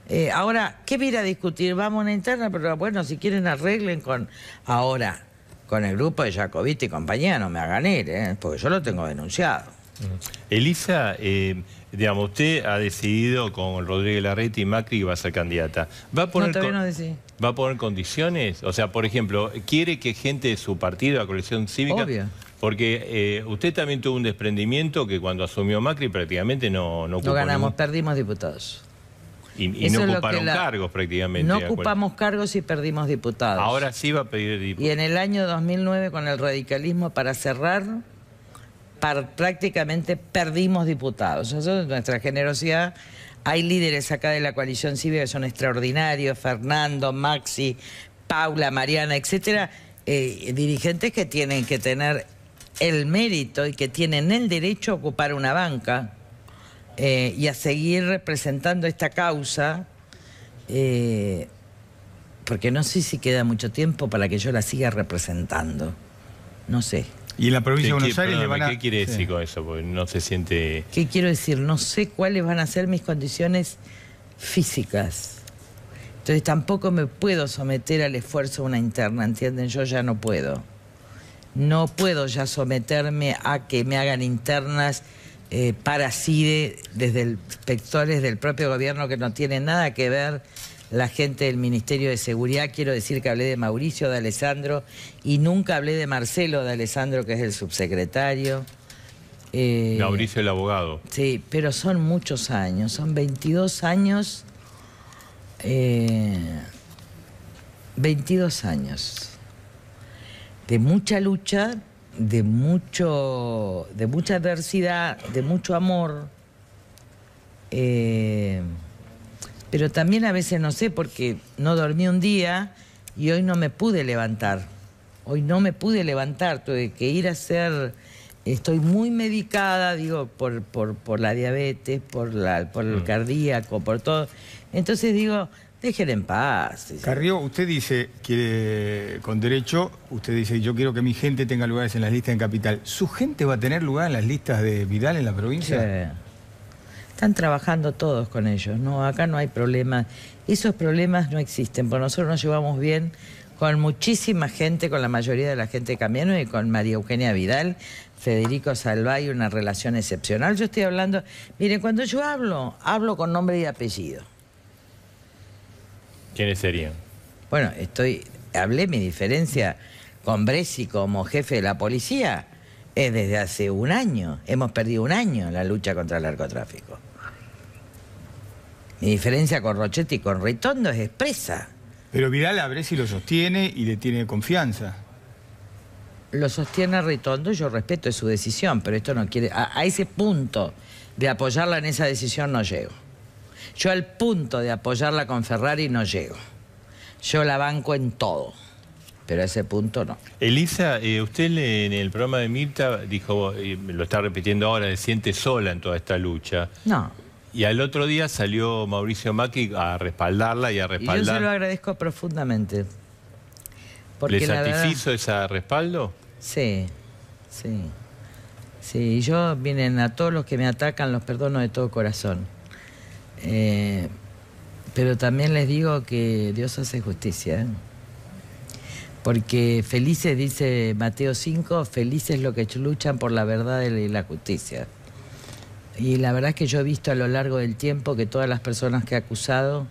Eh, ahora, ¿qué viene a discutir? Vamos a una interna, pero bueno, si quieren arreglen con. Ahora, con el grupo de Jacobiti y compañía, no me hagan ir, ¿eh? porque yo lo tengo denunciado. Mm. Elisa, eh, digamos, usted ha decidido con Rodríguez Larrete y Macri que va a ser candidata. ¿Va a poner, ¿Va a poner condiciones? O sea, por ejemplo, ¿quiere que gente de su partido, la coalición cívica... Porque eh, usted también tuvo un desprendimiento que cuando asumió Macri prácticamente no... No, no ganamos, perdimos diputados. Y, no ocuparon cargos prácticamente. No ocupamos cargos y perdimos diputados. Ahora sí va a pedir diputados. Y en el año 2009 con el radicalismo para cerrar prácticamente perdimos diputados. Eso es nuestra generosidad. Hay líderes acá de la coalición cívica que son extraordinarios, Fernando, Maxi, Paula, Mariana, etcétera, eh, dirigentes que tienen que tener el mérito y que tienen el derecho a ocupar una banca eh, y a seguir representando esta causa, eh, porque no sé si queda mucho tiempo para que yo la siga representando. No sé. Y en la provincia de Buenos Aires le van a... ¿Qué quiere decir con eso? Porque no se siente... ¿Qué quiero decir? No sé cuáles van a ser mis condiciones físicas. Entonces tampoco me puedo someter al esfuerzo de una interna, ¿entienden? Yo ya no puedo. No puedo ya someterme a que me hagan internas eh, para CIDE desde el, sectores del propio gobierno que no tienen nada que ver la gente del Ministerio de Seguridad. Quiero decir que hablé de Mauricio de Alessandro y nunca hablé de Marcelo de Alessandro, que es el subsecretario. Eh, Mauricio el abogado. Sí, pero son muchos años, son 22 años. 22 eh, años de mucha lucha, de mucho, de mucha adversidad, de mucho amor. Eh, pero también a veces no sé porque no dormí un día y hoy no me pude levantar. Hoy no me pude levantar, tuve que ir a hacer... Estoy muy medicada, digo, por, por, por la diabetes, por, la, por el mm. cardíaco, por todo. Entonces digo, déjele en paz. Carrió, usted dice quiere, con derecho, usted dice, yo quiero que mi gente tenga lugares en las listas en Capital. ¿Su gente va a tener lugar en las listas de Vidal en la provincia? están trabajando todos con ellos, ¿no? Acá no hay problemas, esos problemas no existen, porque nosotros nos llevamos bien con muchísima gente, con la mayoría de la gente de y con María Eugenia Vidal, Federico Salvay, una relación excepcional. Yo estoy hablando, miren, cuando yo hablo, hablo con nombre y apellido. ¿Quiénes serían? Bueno, estoy, hablé mi diferencia con Bresi como jefe de la policía es desde hace un año. Hemos perdido un año en la lucha contra el narcotráfico. Mi diferencia con Rochetti y con Ritondo es expresa. Pero Vidal a si lo sostiene y le tiene confianza. Lo sostiene Ritondo, yo respeto su decisión, pero esto no quiere... A, ese punto de apoyarla en esa decisión no llego. Yo al punto de apoyarla con Ferrari no llego. Yo la banco en todo pero a ese punto no. Elisa, eh, usted en el programa de Mirta dijo, y eh, lo está repitiendo ahora, se siente sola en toda esta lucha. No. Y al otro día salió Mauricio Macri a respaldarla y a respaldar. Y yo se lo agradezco profundamente. ¿Le satisfizo ese respaldo? Sí, sí. Sí, yo, vienen a todos los que me atacan los perdono de todo corazón. Eh, pero también les digo que Dios hace justicia. ¿eh? Porque felices, dice Mateo 5, felices los que luchan por la verdad y la justicia. Y la verdad es que yo he visto a lo largo del tiempo que todas las personas que ha acusado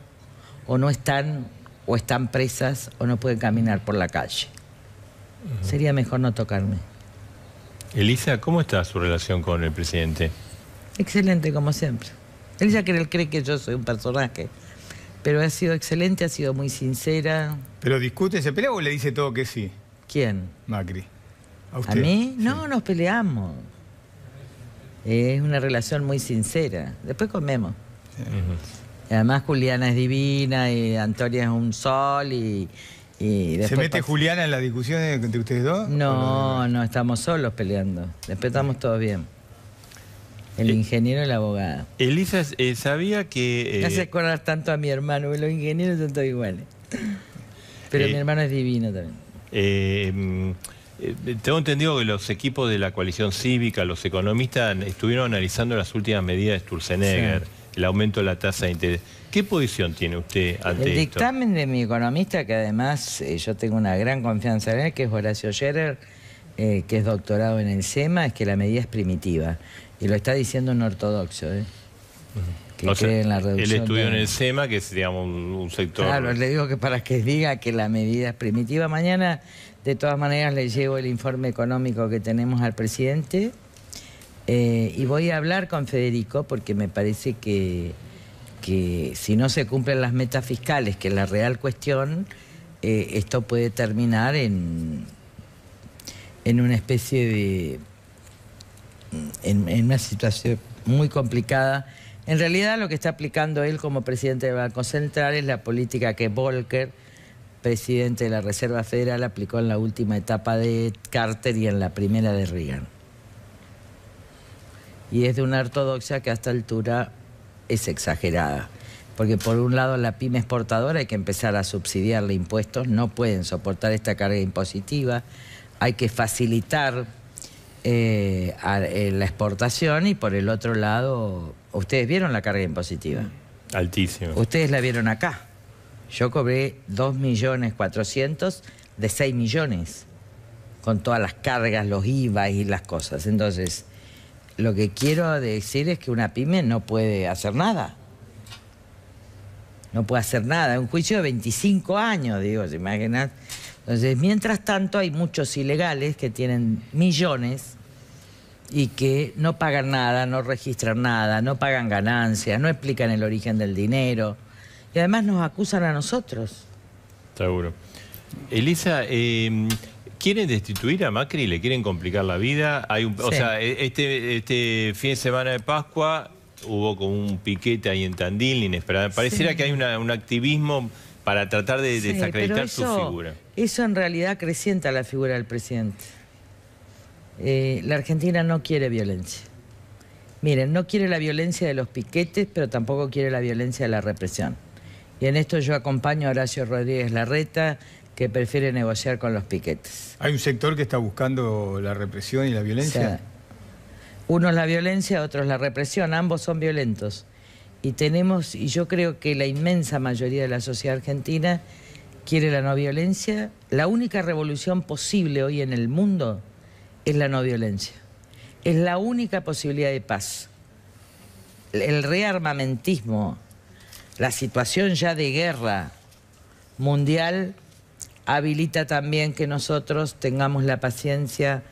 o no están, o están presas, o no pueden caminar por la calle. Sería mejor no tocarme. Elisa, ¿cómo está su relación con el presidente? Excelente, como siempre. Elisa cree, cree que yo soy un personaje, pero ha sido excelente, ha sido muy sincera. ¿Pero discute, se pelea o le dice todo que sí? ¿Quién? Macri. ¿A, usted? ¿A mí? No, nos peleamos. Es una relación muy sincera. Después comemos. además Juliana es divina y Antonia es un sol y... ¿Se mete Juliana en las discusiones entre ustedes dos? No, no, estamos solos peleando. Después estamos todos bien. El eh, ingeniero y la abogada. Elisa eh, sabía que... Eh, no se acuerdas tanto a mi hermano, los ingenieros son todos iguales. Pero mi hermano es divino también. Em, eh, tengo entendido que los equipos de la coalición cívica, los economistas, estuvieron analizando las últimas medidas de Sturzenegger, el aumento de la tasa de interés. ¿Qué posición tiene usted ante El dictamen de mi economista, que además eh, yo tengo una gran confianza en él, que es Horacio Scherer, eh, que es doctorado en el SEMA, es que la medida es primitiva. Y lo está diciendo un ortodoxo. ¿eh? Que en la reducción. Él estudió en el SEMA, que es digamos, un, un sector. Claro, le digo que para que diga que la medida es primitiva, mañana de todas maneras, le llevo el informe económico que tenemos al presidente eh, y voy a hablar con Federico porque me parece que, si no se cumplen las metas fiscales, que es la real cuestión, eh, esto puede terminar en, en una especie de... en, una situación muy complicada. En realidad lo que está aplicando él como presidente del Banco Central es la política que Volcker presidente de la Reserva Federal, aplicó en la última etapa de Carter y en la primera de Reagan. Y es de una ortodoxia que a esta altura es exagerada. Porque por un lado la pyme exportadora hay que empezar a subsidiarle impuestos, no pueden soportar esta carga impositiva, hay que facilitar eh, eh, la exportación y por el otro lado, ustedes vieron la carga impositiva. Altísima. Ustedes la vieron acá. Yo cobré 2.400.000 millones de 6 millones, con todas las cargas, los IVA y las cosas. Entonces, lo que quiero decir es que una pyme no puede hacer nada. No puede hacer nada. Un juicio de 25 años, digo, ¿se imaginan. Entonces, mientras tanto, hay muchos ilegales que tienen millones y que no pagan nada, no registran nada, no pagan ganancias, no explican el origen del dinero. Y además nos acusan a nosotros. Seguro. Elisa, em, ¿quieren destituir a Macri? ¿Le quieren complicar la vida? Hay un, O sea, e, este, este, fin de semana de Pascua hubo como un piquete ahí en Tandil, inesperado. Pareciera que hay un activismo para tratar de desacreditar su figura. Eso en realidad crecienta la figura del presidente. Eh, la Argentina no quiere violencia. Miren, no quiere la violencia de los piquetes, pero tampoco quiere la violencia de la represión. Y en esto yo acompaño a Horacio Rodríguez Larreta, que prefiere negociar con los piquetes. ¿Hay un sector que está buscando la represión y la violencia? Uno es la violencia, otros la represión, ambos son violentos. Y tenemos, y yo creo que la inmensa mayoría de la sociedad argentina quiere la no violencia. La única revolución posible hoy en el mundo es la no violencia. Es la única posibilidad de paz. El rearmamentismo la situación ya de guerra mundial habilita también que nosotros tengamos la paciencia,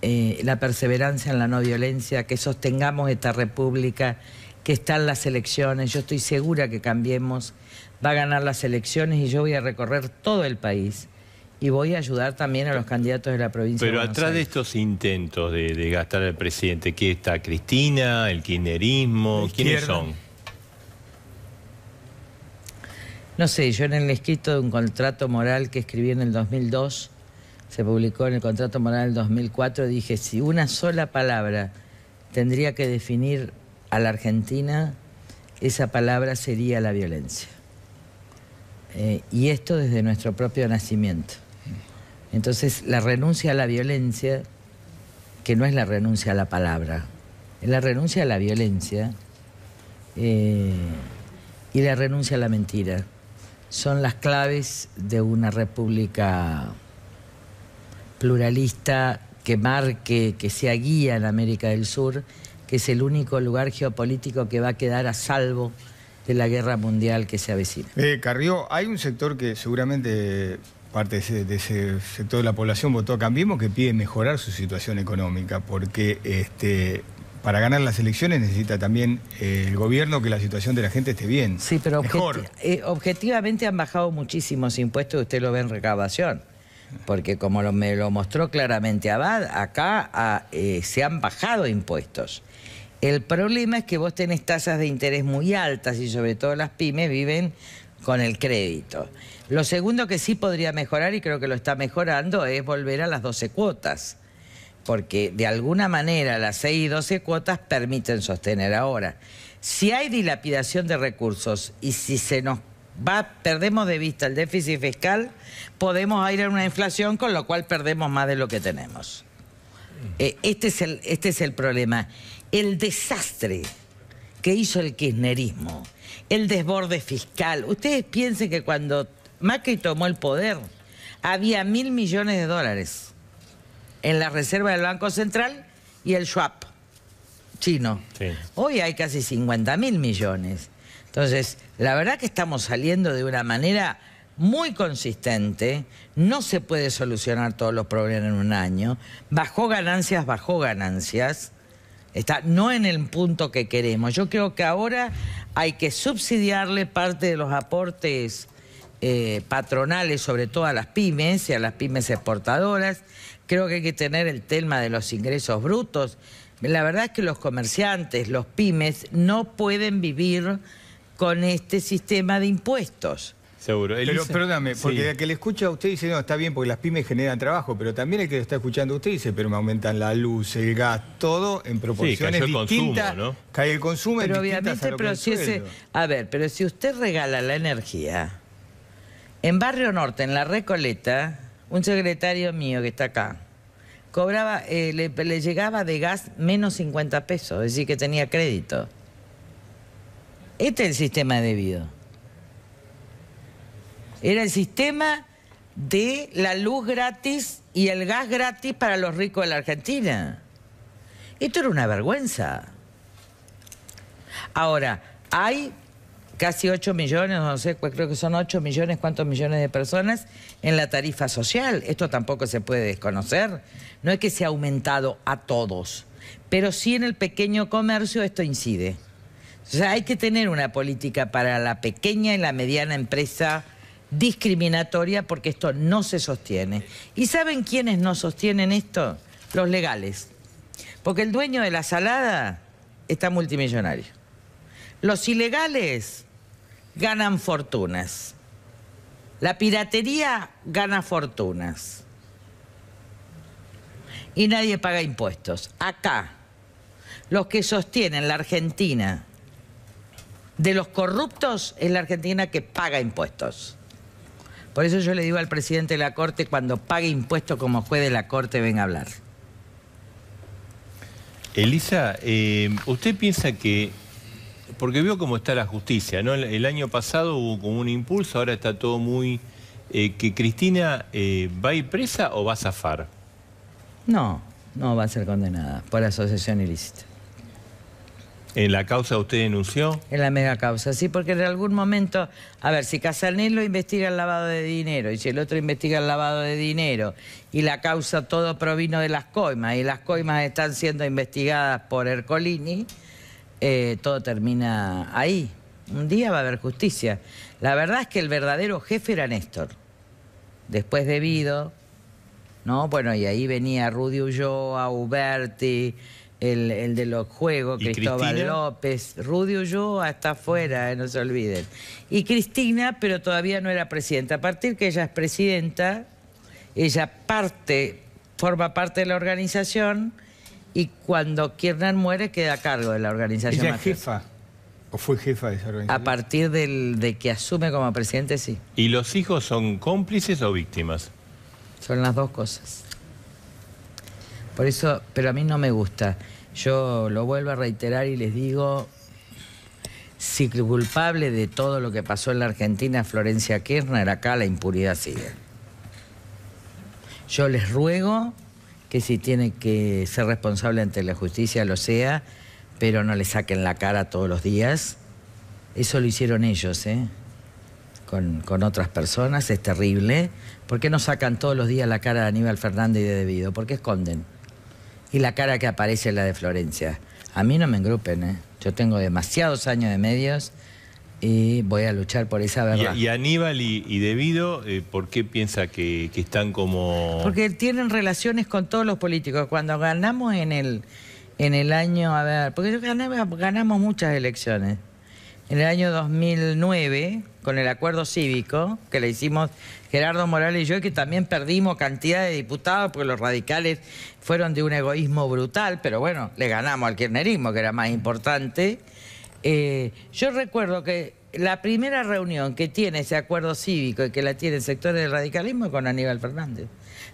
eh, la perseverancia en la no violencia, que sostengamos esta república, que están las elecciones. Yo estoy segura que cambiemos, va a ganar las elecciones y yo voy a recorrer todo el país. Y voy a ayudar también a los candidatos de la provincia. Pero atrás de estos intentos de, de gastar al presidente, ¿qué está? ¿Cristina? ¿El kirchnerismo? ¿Quiénes son? No sé, yo en el escrito de un contrato moral que escribí en el 2002, se publicó en el contrato moral del 2004, dije, si una sola palabra tendría que definir a la Argentina, esa palabra sería la violencia. Eh, y esto desde nuestro propio nacimiento. Entonces, la renuncia a la violencia, que no es la renuncia a la palabra, es la renuncia a la violencia eh, y la renuncia a la mentira son las claves de una república pluralista que marque, que sea guía en América del Sur, que es el único lugar geopolítico que va a quedar a salvo de la guerra mundial que se avecina. Eh, Carrió, hay un sector que seguramente parte de ese, sector de la población votó a Cambiemos que pide mejorar su situación económica, porque este, para ganar las elecciones necesita también eh, el gobierno que la situación de la gente esté bien. Sí, pero eh, objetivamente han bajado muchísimos impuestos, usted lo ve en recabación. Porque como me lo mostró claramente Abad, acá ah, eh, se han bajado impuestos. El problema es que vos tenés tasas de interés muy altas y sobre todo las pymes viven con el crédito. Lo segundo que sí podría mejorar y creo que lo está mejorando es volver a las 12 cuotas porque de alguna manera las 6 y 12 cuotas permiten sostener ahora. Si hay dilapidación de recursos y si se nos va, perdemos de vista el déficit fiscal, podemos ir a una inflación con lo cual perdemos más de lo que tenemos. Eh, este, es el, este es el problema. El desastre que hizo el kirchnerismo, el desborde fiscal. Ustedes piensen que cuando Macri tomó el poder, había mil millones de dólares en la reserva del Banco Central y el swap chino. Hoy hay casi 50 mil millones. Entonces, la verdad que estamos saliendo de una manera muy consistente, no se puede solucionar todos los problemas en un año, bajó ganancias, bajó ganancias, está no en el punto que queremos. Yo creo que ahora hay que subsidiarle parte de los aportes eh, patronales, sobre todo a las pymes y a las pymes exportadoras, Creo que hay que tener el tema de los ingresos brutos. La verdad es que los comerciantes, los pymes, no pueden vivir con este sistema de impuestos. Seguro. Pero perdóname, porque el que le escucha a usted dice, no, está bien porque las pymes generan trabajo, pero también el que le está escuchando a usted dice, pero me aumentan la luz, el gas, todo en proporciones sí, distintas. Consumo, ¿no? Cae el consumo pero obviamente, a pero si A ver, pero si usted regala la energía, en Barrio Norte, en La Recoleta, un secretario mío que está acá, cobraba, eh, le, le, llegaba de gas menos 50 pesos, es decir, que tenía crédito. Este es el sistema debido. Era el sistema de la luz gratis y el gas gratis para los ricos de la Argentina. Esto era una vergüenza. Ahora, hay casi 8 millones, no sé, creo que son 8 millones, cuántos millones de personas en la tarifa social. Esto tampoco se puede desconocer. No es que se ha aumentado a todos, pero sí en el pequeño comercio esto incide. O sea, hay que tener una política para la pequeña y la mediana empresa discriminatoria porque esto no se sostiene. ¿Y saben quiénes no sostienen esto? Los legales. Porque el dueño de la salada está multimillonario. Los ilegales ganan fortunas. La piratería gana fortunas. Y nadie paga impuestos. Acá, los que sostienen la Argentina de los corruptos es la Argentina que paga impuestos. Por eso yo le digo al presidente de la Corte, cuando pague impuestos como juez de la Corte, ven a hablar. Elisa, eh, ¿usted piensa que porque veo cómo está la justicia, ¿no? El, año pasado hubo como un impulso, ahora está todo muy... Eh, ¿Que Cristina eh, va a ir presa o va a zafar? No, no va a ser condenada por asociación ilícita. ¿En la causa usted denunció? En la mega causa, sí, porque en algún momento, a ver, si Casanello investiga el lavado de dinero y si el otro investiga el lavado de dinero y la causa todo provino de las coimas y las coimas están siendo investigadas por Ercolini, eh, todo termina ahí. Un día va a haber justicia. La verdad es que el verdadero jefe era Néstor. Después de Vido, ¿no? Bueno, y ahí venía Rudy Ulloa, Uberti, el, el de los juegos, Cristóbal López. Rudy Ulloa está afuera, eh, no se olviden. Y Cristina, pero todavía no era presidenta. A partir que ella es presidenta, ella parte, forma parte de la organización y cuando Kirchner muere queda a cargo de la organización. ¿Ella es jefa? ¿O fue jefa de esa organización? A partir del, de que asume como presidente, sí. ¿Y los hijos son cómplices o víctimas? Son las dos cosas. Por eso, pero a mí no me gusta. Yo lo vuelvo a reiterar y les digo, si culpable de todo lo que pasó en la Argentina Florencia Kirchner, acá la impuridad sigue. Yo les ruego si tiene que ser responsable ante la justicia lo sea, pero no le saquen la cara todos los días. Eso lo hicieron ellos, ¿eh? Con, con otras personas, es terrible. ¿Por qué no sacan todos los días la cara de Aníbal Fernández y de Debido? ¿Por qué esconden? Y la cara que aparece es la de Florencia. A mí no me engrupen, ¿eh? Yo tengo demasiados años de medios y voy a luchar por esa verdad. Y, Aníbal y, Debido, eh, ¿por qué piensa que, están como...? Porque tienen relaciones con todos los políticos. Cuando ganamos en el, en el año, a ver, porque ganamos, ganamos muchas elecciones. En el año 2009, con el acuerdo cívico que le hicimos Gerardo Morales y yo, que también perdimos cantidad de diputados porque los radicales fueron de un egoísmo brutal, pero bueno, le ganamos al kirchnerismo, que era más importante. Eh, yo recuerdo que la primera reunión que tiene ese acuerdo cívico y que la tiene el sector del radicalismo es con Aníbal Fernández.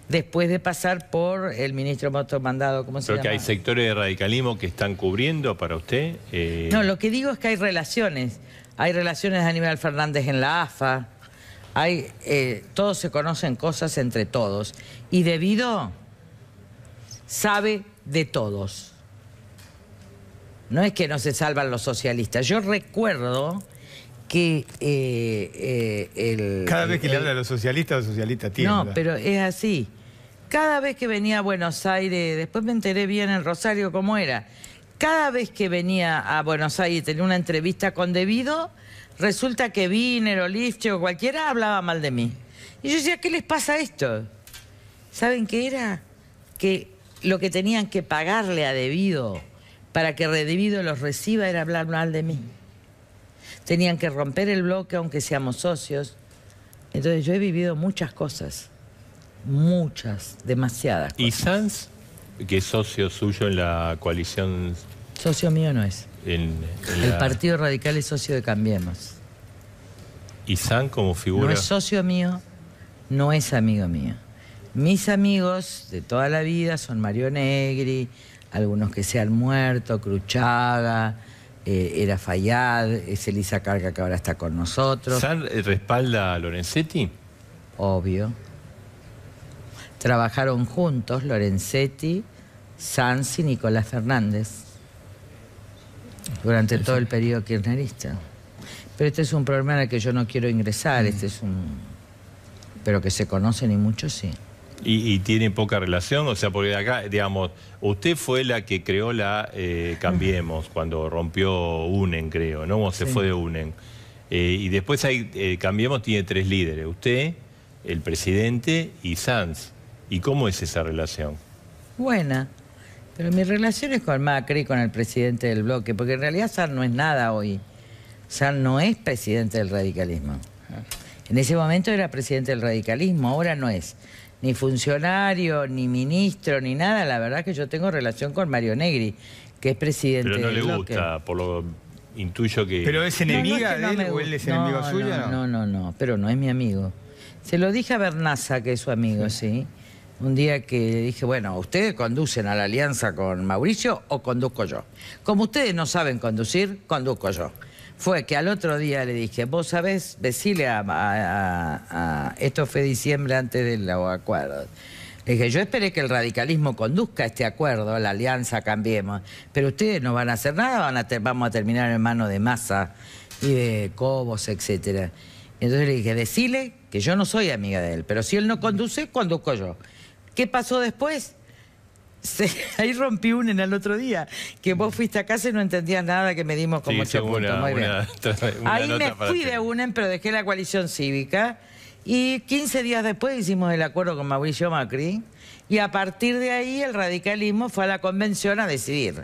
Después de pasar por el ministro motor Mandado, ¿cómo se que hay sectores de radicalismo que están cubriendo para usted. Eh, no, lo que digo es que hay relaciones. Hay relaciones de Aníbal Fernández en la AFA. Hay, eh, todos se conocen cosas entre todos. Y debido sabe de todos. No es que no se salvan los socialistas. Yo recuerdo que eh, eh, el... Cada vez que le habla a los socialistas, los socialistas tienen. No, pero es así. Cada vez que venía a Buenos Aires, después me enteré bien en Rosario cómo era, cada vez que venía a Buenos Aires tenía una entrevista con Debido, resulta que Viner, o o cualquiera hablaba mal de mí. Y yo decía, ¿qué les pasa a esto? ¿Saben qué era? Que lo que tenían que pagarle a Debido para que Redivido los reciba era hablar mal de mí. Tenían que romper el bloque aunque seamos socios. Entonces yo he vivido muchas cosas, muchas, demasiadas. Cosas. ¿Y Sanz, que es socio suyo en la coalición? Socio mío no es. el Partido Radical es socio de Cambiemos. ¿Y Sanz como figura? No es socio mío, no es amigo mío. Mis amigos de toda la vida son Mario Negri, algunos que se han muerto, Cruchaga, eh, era Fayad, es Elisa Carga que ahora está con nosotros. ¿San eh, respalda a Lorenzetti? Obvio. Trabajaron juntos Lorenzetti, Sanz y Nicolás Fernández durante todo el periodo kirchnerista. Pero este es un problema al que yo no quiero ingresar, este es un... pero que se conocen y muchos sí. Y, tiene poca relación, o sea, porque acá, digamos, usted fue la que creó la eh, Cambiemos, cuando rompió UNEN, creo, ¿no? O se fue de UNEN. Eh, y después hay, eh, Cambiemos tiene tres líderes, usted, el presidente y Sanz. ¿Y cómo es esa relación? Buena, pero mi relación es con Macri, con el presidente del bloque, porque en realidad Sanz no es nada hoy. Sanz no es presidente del radicalismo. En ese momento era presidente del radicalismo, ahora no es ni funcionario, ni ministro, ni nada. La verdad es que yo tengo relación con Mario Negri, que es presidente Pero no le gusta, por lo intuyo que... ¿Pero es enemiga de él o él es enemigo suyo? No, no, no, pero no es mi amigo. Se lo dije a Bernaza, que es su amigo, ¿sí? Un día que le dije, bueno, ustedes conducen a la alianza con Mauricio o conduzco yo. Como ustedes no saben conducir, conduzco yo fue que al otro día le dije, vos sabés, decile a, esto fue diciembre antes del acuerdo. Le dije, yo esperé que el radicalismo conduzca este acuerdo, la alianza cambiemos, pero ustedes no van a hacer nada, van a vamos a terminar en manos de masa y de Cobos, etcétera. Entonces le dije, decile que yo no soy amiga de él, pero si él no conduce, conduzco yo. ¿Qué pasó después? ahí rompí Unen en el otro día, que vos fuiste a casa y no entendías nada que medimos dimos sí, mucho ahí me fui de Unen pero dejé la coalición cívica. Y 15 días después hicimos el acuerdo con Mauricio Macri. Y a partir de ahí el radicalismo fue a la convención a decidir.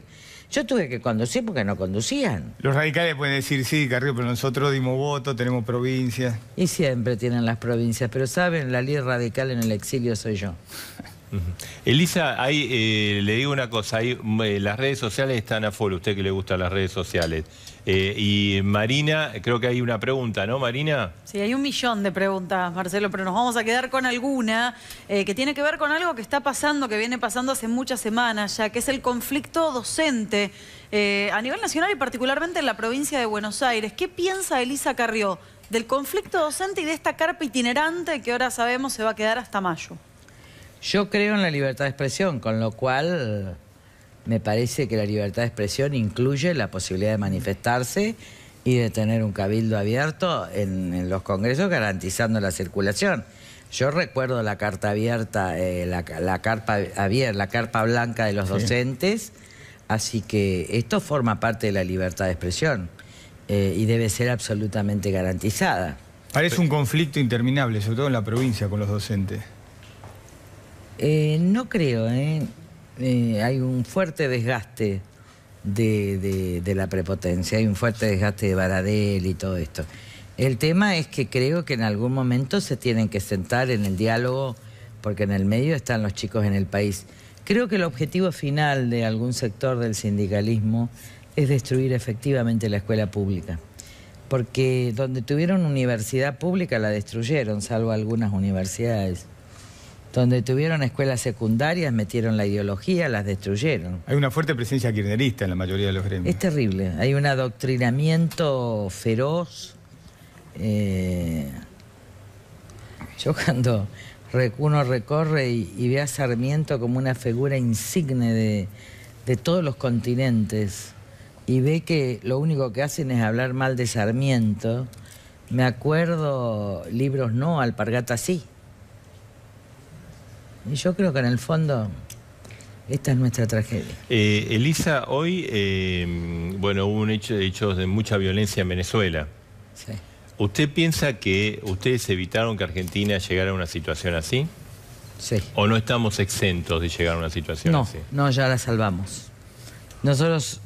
Yo tuve que conducir porque no conducían. Los radicales pueden decir, sí, Carrillo, pero nosotros dimos voto, tenemos provincias. Y siempre tienen las provincias, pero saben, la líder radical en el exilio soy yo. Elisa, eh, le digo una cosa, eh, las redes sociales están a full, usted que le gustan las redes sociales. Eh, y Marina, creo que hay una pregunta, ¿no, Marina? Sí, hay un millón de preguntas, Marcelo, pero nos vamos a quedar con alguna que tiene que ver con algo que está pasando, que viene pasando hace muchas semanas ya, que es el conflicto docente a nivel nacional y particularmente en la provincia de Buenos Aires. ¿Qué piensa Elisa Carrió del conflicto docente y de esta carpa itinerante que ahora sabemos se va a quedar hasta mayo? Yo creo en la libertad de expresión, con lo cual me parece que la libertad de expresión incluye la posibilidad de manifestarse y de tener un cabildo abierto en, los congresos garantizando la circulación. Yo recuerdo la carta abierta, eh, la, carpa abierta, la carpa blanca de los docentes, así que esto forma parte de la libertad de expresión eh, y debe ser absolutamente garantizada. Parece un conflicto interminable, sobre todo en la provincia con los docentes. Eh, no creo, ¿eh? Eh, hay un fuerte desgaste de, de, la prepotencia, hay un fuerte desgaste de Baradel y todo esto. El tema es que creo que en algún momento se tienen que sentar en el diálogo, porque en el medio están los chicos en el país. Creo que el objetivo final de algún sector del sindicalismo es destruir efectivamente la escuela pública, porque donde tuvieron universidad pública la destruyeron, salvo algunas universidades. Donde tuvieron escuelas secundarias, metieron la ideología, las destruyeron. Hay una fuerte presencia kirchnerista en la mayoría de los gremios. Es terrible. Hay un adoctrinamiento feroz. Eh, yo cuando uno recorre y, ve a Sarmiento como una figura insigne de, de todos los continentes y ve que lo único que hacen es hablar mal de Sarmiento, me acuerdo libros no, alpargata sí. Y yo creo que en el fondo esta es nuestra tragedia. Eh, Elisa, hoy, em, bueno, hubo un hecho, hechos de mucha violencia en Venezuela. Sí. ¿Usted piensa que ustedes evitaron que Argentina llegara a una situación así? Sí. ¿O no estamos exentos de llegar a una situación no, así? No, ya la salvamos. Nosotros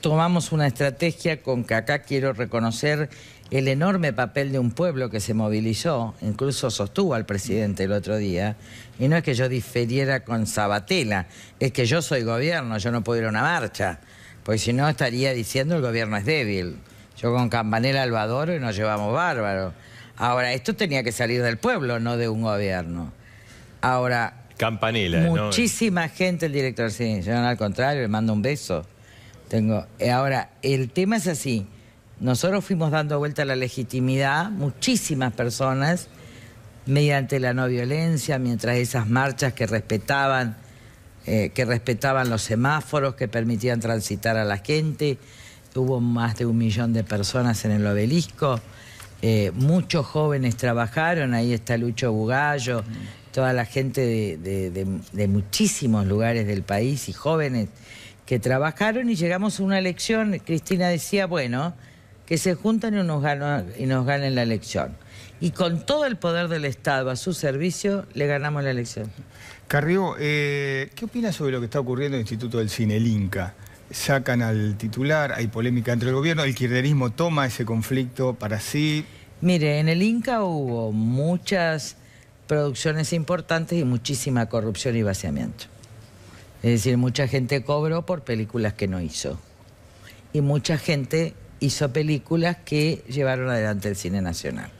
tomamos una estrategia con que acá quiero reconocer el enorme papel de un pueblo que se movilizó, incluso sostuvo al presidente el otro día, y no es que yo diferiera con Sabatella, es que yo soy gobierno, yo no puedo ir a una marcha, porque si no estaría diciendo el gobierno es débil. Yo con campanela Albadoro y nos llevamos bárbaro. Ahora, esto tenía que salir del pueblo, no de un gobierno. Ahora... Campanela. Muchísima gente, el director, sí, yo al contrario, le mando un beso eh, ahora, el tema es así. Nosotros fuimos dando vuelta a la legitimidad, muchísimas personas, mediante la no violencia, mientras esas marchas que respetaban, eh, que respetaban los semáforos, que permitían transitar a la gente. Hubo más de un millón de personas en el obelisco. Eh, muchos jóvenes trabajaron, ahí está Lucho Bugallo, toda la gente de muchísimos lugares del país y jóvenes que trabajaron y llegamos a una elección. Cristina decía, bueno, que se juntan y nos, ganen la elección. Y con todo el poder del Estado a su servicio, le ganamos la elección. Carrió, eh, ¿qué opinas sobre lo que está ocurriendo en el Instituto del Cine, el Inca? Sacan al titular, hay polémica entre el gobierno, el kirchnerismo toma ese conflicto para sí. Mire, en el Inca hubo muchas producciones importantes y muchísima corrupción y vaciamiento. Es decir, mucha gente cobró por películas que no hizo. Y mucha gente hizo películas que llevaron adelante el cine nacional.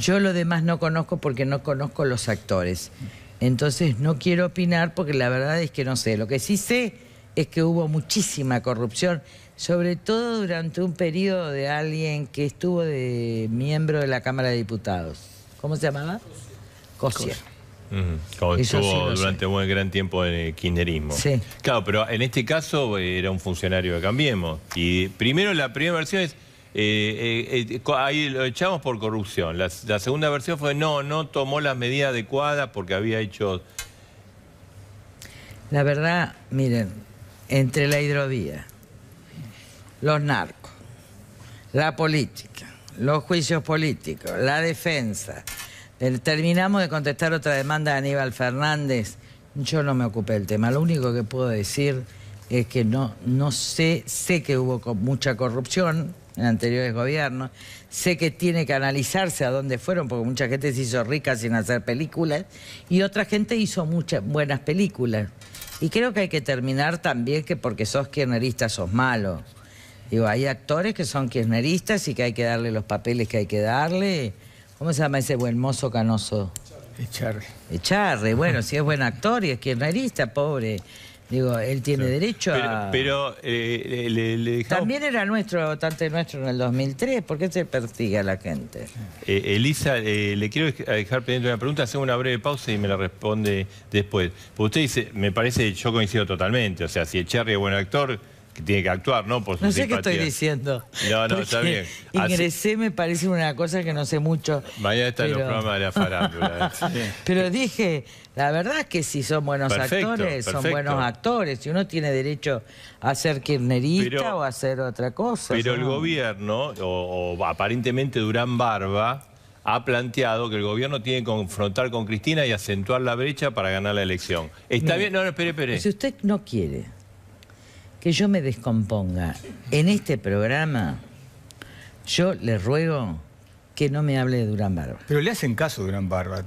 Yo lo demás no conozco porque no conozco los actores. Entonces no quiero opinar porque la verdad es que no sé. Lo que sí sé es que hubo muchísima corrupción, sobre todo durante un periodo de alguien que estuvo de miembro de la Cámara de Diputados. ¿Cómo se llamaba? Cosia. Como estuvo durante un gran tiempo en el kirchnerismo. Claro, pero en este caso eh, era un funcionario de Cambiemos. Y primero la primera versión es, eh, eh, ahí lo echamos por corrupción. La, la, segunda versión fue, no, no tomó las medidas adecuadas porque había hecho... La verdad, miren, entre la hidrovía, los narcos, la política, los juicios políticos, la defensa, terminamos de contestar otra demanda de Aníbal Fernández. Yo no me ocupé del tema. Lo único que puedo decir es que no, no sé, sé que hubo mucha corrupción en anteriores gobiernos, sé que tiene que analizarse a dónde fueron, porque mucha gente se hizo rica sin hacer películas y otra gente hizo muchas buenas películas. Y creo que hay que terminar también que porque sos kirchnerista sos malo. Digo, hay actores que son kirchneristas y que hay que darle los papeles que hay que darle. ¿Cómo se llama ese buen mozo canoso? Echarre. Echarre, bueno, si es buen actor y es kirchnerista, pobre. Digo, él tiene derecho a... Pero, eh, eh, le, También era nuestro, votante nuestro en el 2003, ¿por qué se persigue a la gente? Eh, Elisa, le quiero dejar pendiente una pregunta, hacemos una breve pausa y me la responde después. Porque usted dice, me parece, yo coincido totalmente, o sea, si Echarri es buen actor, que tiene que actuar, ¿no? Por no sé qué estoy diciendo. No, no, está bien. Ingresé me parece una cosa que no sé mucho. Mañana está pero... los programas de la farándula. ¿eh? Pero dije, la verdad es que si son buenos actores, son buenos actores. Y uno tiene derecho a ser kirchnerista o a hacer otra cosa. Pero el gobierno, o, aparentemente Durán Barba, ha planteado que el gobierno tiene que confrontar con Cristina y acentuar la brecha para ganar la elección. Está bien, no, no, espere, espere. Si usted no quiere que yo me descomponga en este programa, yo le ruego que no me hable de Durán Barba. Pero le hacen caso a Durán Barba.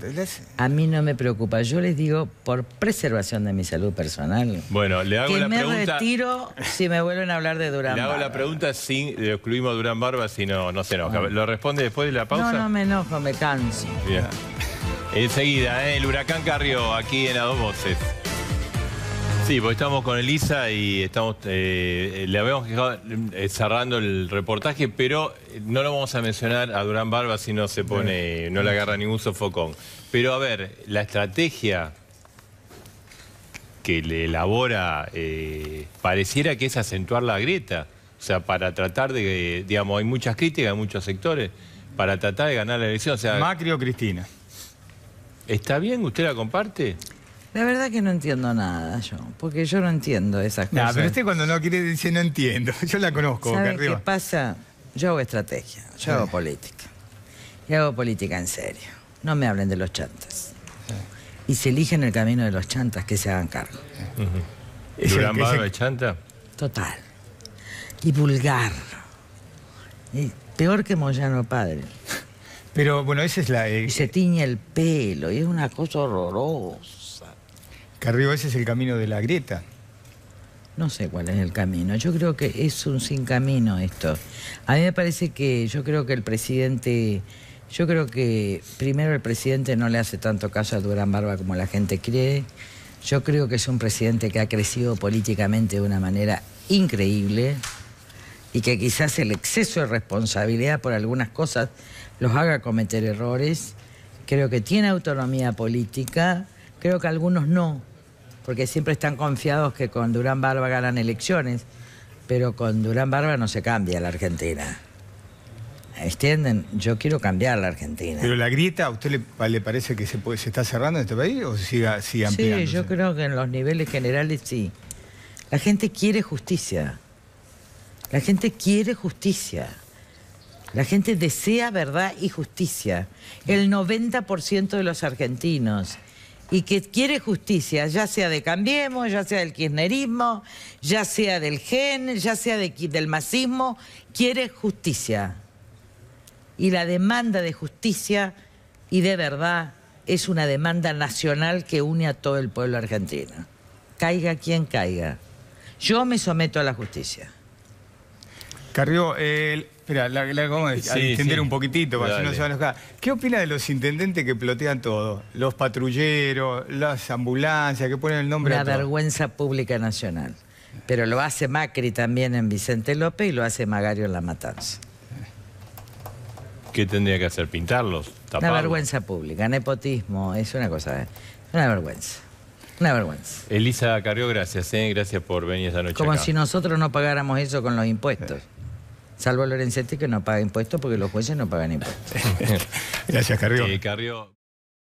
A mí no me preocupa. Yo les digo, por preservación de mi salud personal, bueno, le hago que me retiro si me vuelven a hablar de Durán Barba. Le hago la pregunta si excluimos a Durán Barba, si no, no se enoja. ¿Lo responde después de la pausa? No, no me enojo, me canso. Bien. Enseguida, ¿eh? el huracán Carrió, aquí en A Dos Voces. Sí, pues estamos con Elisa y estamos eh, eh, le habíamos eh, cerrando el reportaje, pero no lo vamos a mencionar a Durán Barba si no se pone, no le agarra ningún sofocón. Pero a ver, la estrategia que le elabora pareciera que es acentuar la grieta. O sea, para tratar de, digamos, hay muchas críticas en muchos sectores, para tratar de ganar la elección. Macri o Cristina. ¿Está bien? ¿Usted la comparte? La verdad que no entiendo nada yo, porque yo no entiendo esas cosas. No, pero usted cuando no quiere dice no entiendo. Yo la conozco. ¿Sabe qué pasa? Yo hago estrategia, yo hago política. Y hago política en serio. No me hablen de los chantas. Y se eligen el camino de los chantas que se hagan cargo. Uh de chanta? Total. Y vulgar. Y peor que Moyano Padre. Pero bueno, esa es la... Eh, y se tiñe el pelo y es una cosa horrorosa arriba ese es el camino de la grieta. No sé cuál es el camino. Yo creo que es un sin camino esto. A mí me parece que yo creo que el presidente, yo creo que primero el presidente no le hace tanto caso a Durán Barba como la gente cree. Yo creo que es un presidente que ha crecido políticamente de una manera increíble y que quizás el exceso de responsabilidad por algunas cosas los haga cometer errores. Creo que tiene autonomía política, creo que algunos no porque siempre están confiados que con Durán Barba ganan elecciones, pero con Durán Barba no se cambia la Argentina. ¿Entienden? Yo quiero cambiar la Argentina. ¿Pero la grieta a usted le, parece que se, está cerrando en este país o sigue ampliando? Sí, yo creo que en los niveles generales sí. La gente quiere justicia. La gente quiere justicia. La gente desea verdad y justicia. El 90% de los argentinos y que quiere justicia, ya sea de Cambiemos, ya sea del kirchnerismo, ya sea del GEN, ya sea del masismo, quiere justicia. Y la demanda de justicia y de verdad es una demanda nacional que une a todo el pueblo argentino. Caiga quien caiga. Yo me someto a la justicia. Carrió, el... Mira, la, la a un poquitito para no se van a ¿Qué opina de los intendentes que plotean todo? Los patrulleros, las ambulancias, que ponen el nombre la vergüenza pública nacional. Pero lo hace Macri también en Vicente López y lo hace Magario en La Matanza. ¿Qué tendría que hacer? ¿Pintarlos? Una vergüenza pública, nepotismo, es una cosa, eh, una vergüenza. Una vergüenza. Elisa Carrió, gracias, ¿eh? gracias por venir esta noche. Como si nosotros no pagáramos eso con los impuestos. Salvo Lorenzetti que no paga impuestos porque los jueces no pagan impuestos. Gracias, Carrió. Sí, Carrió.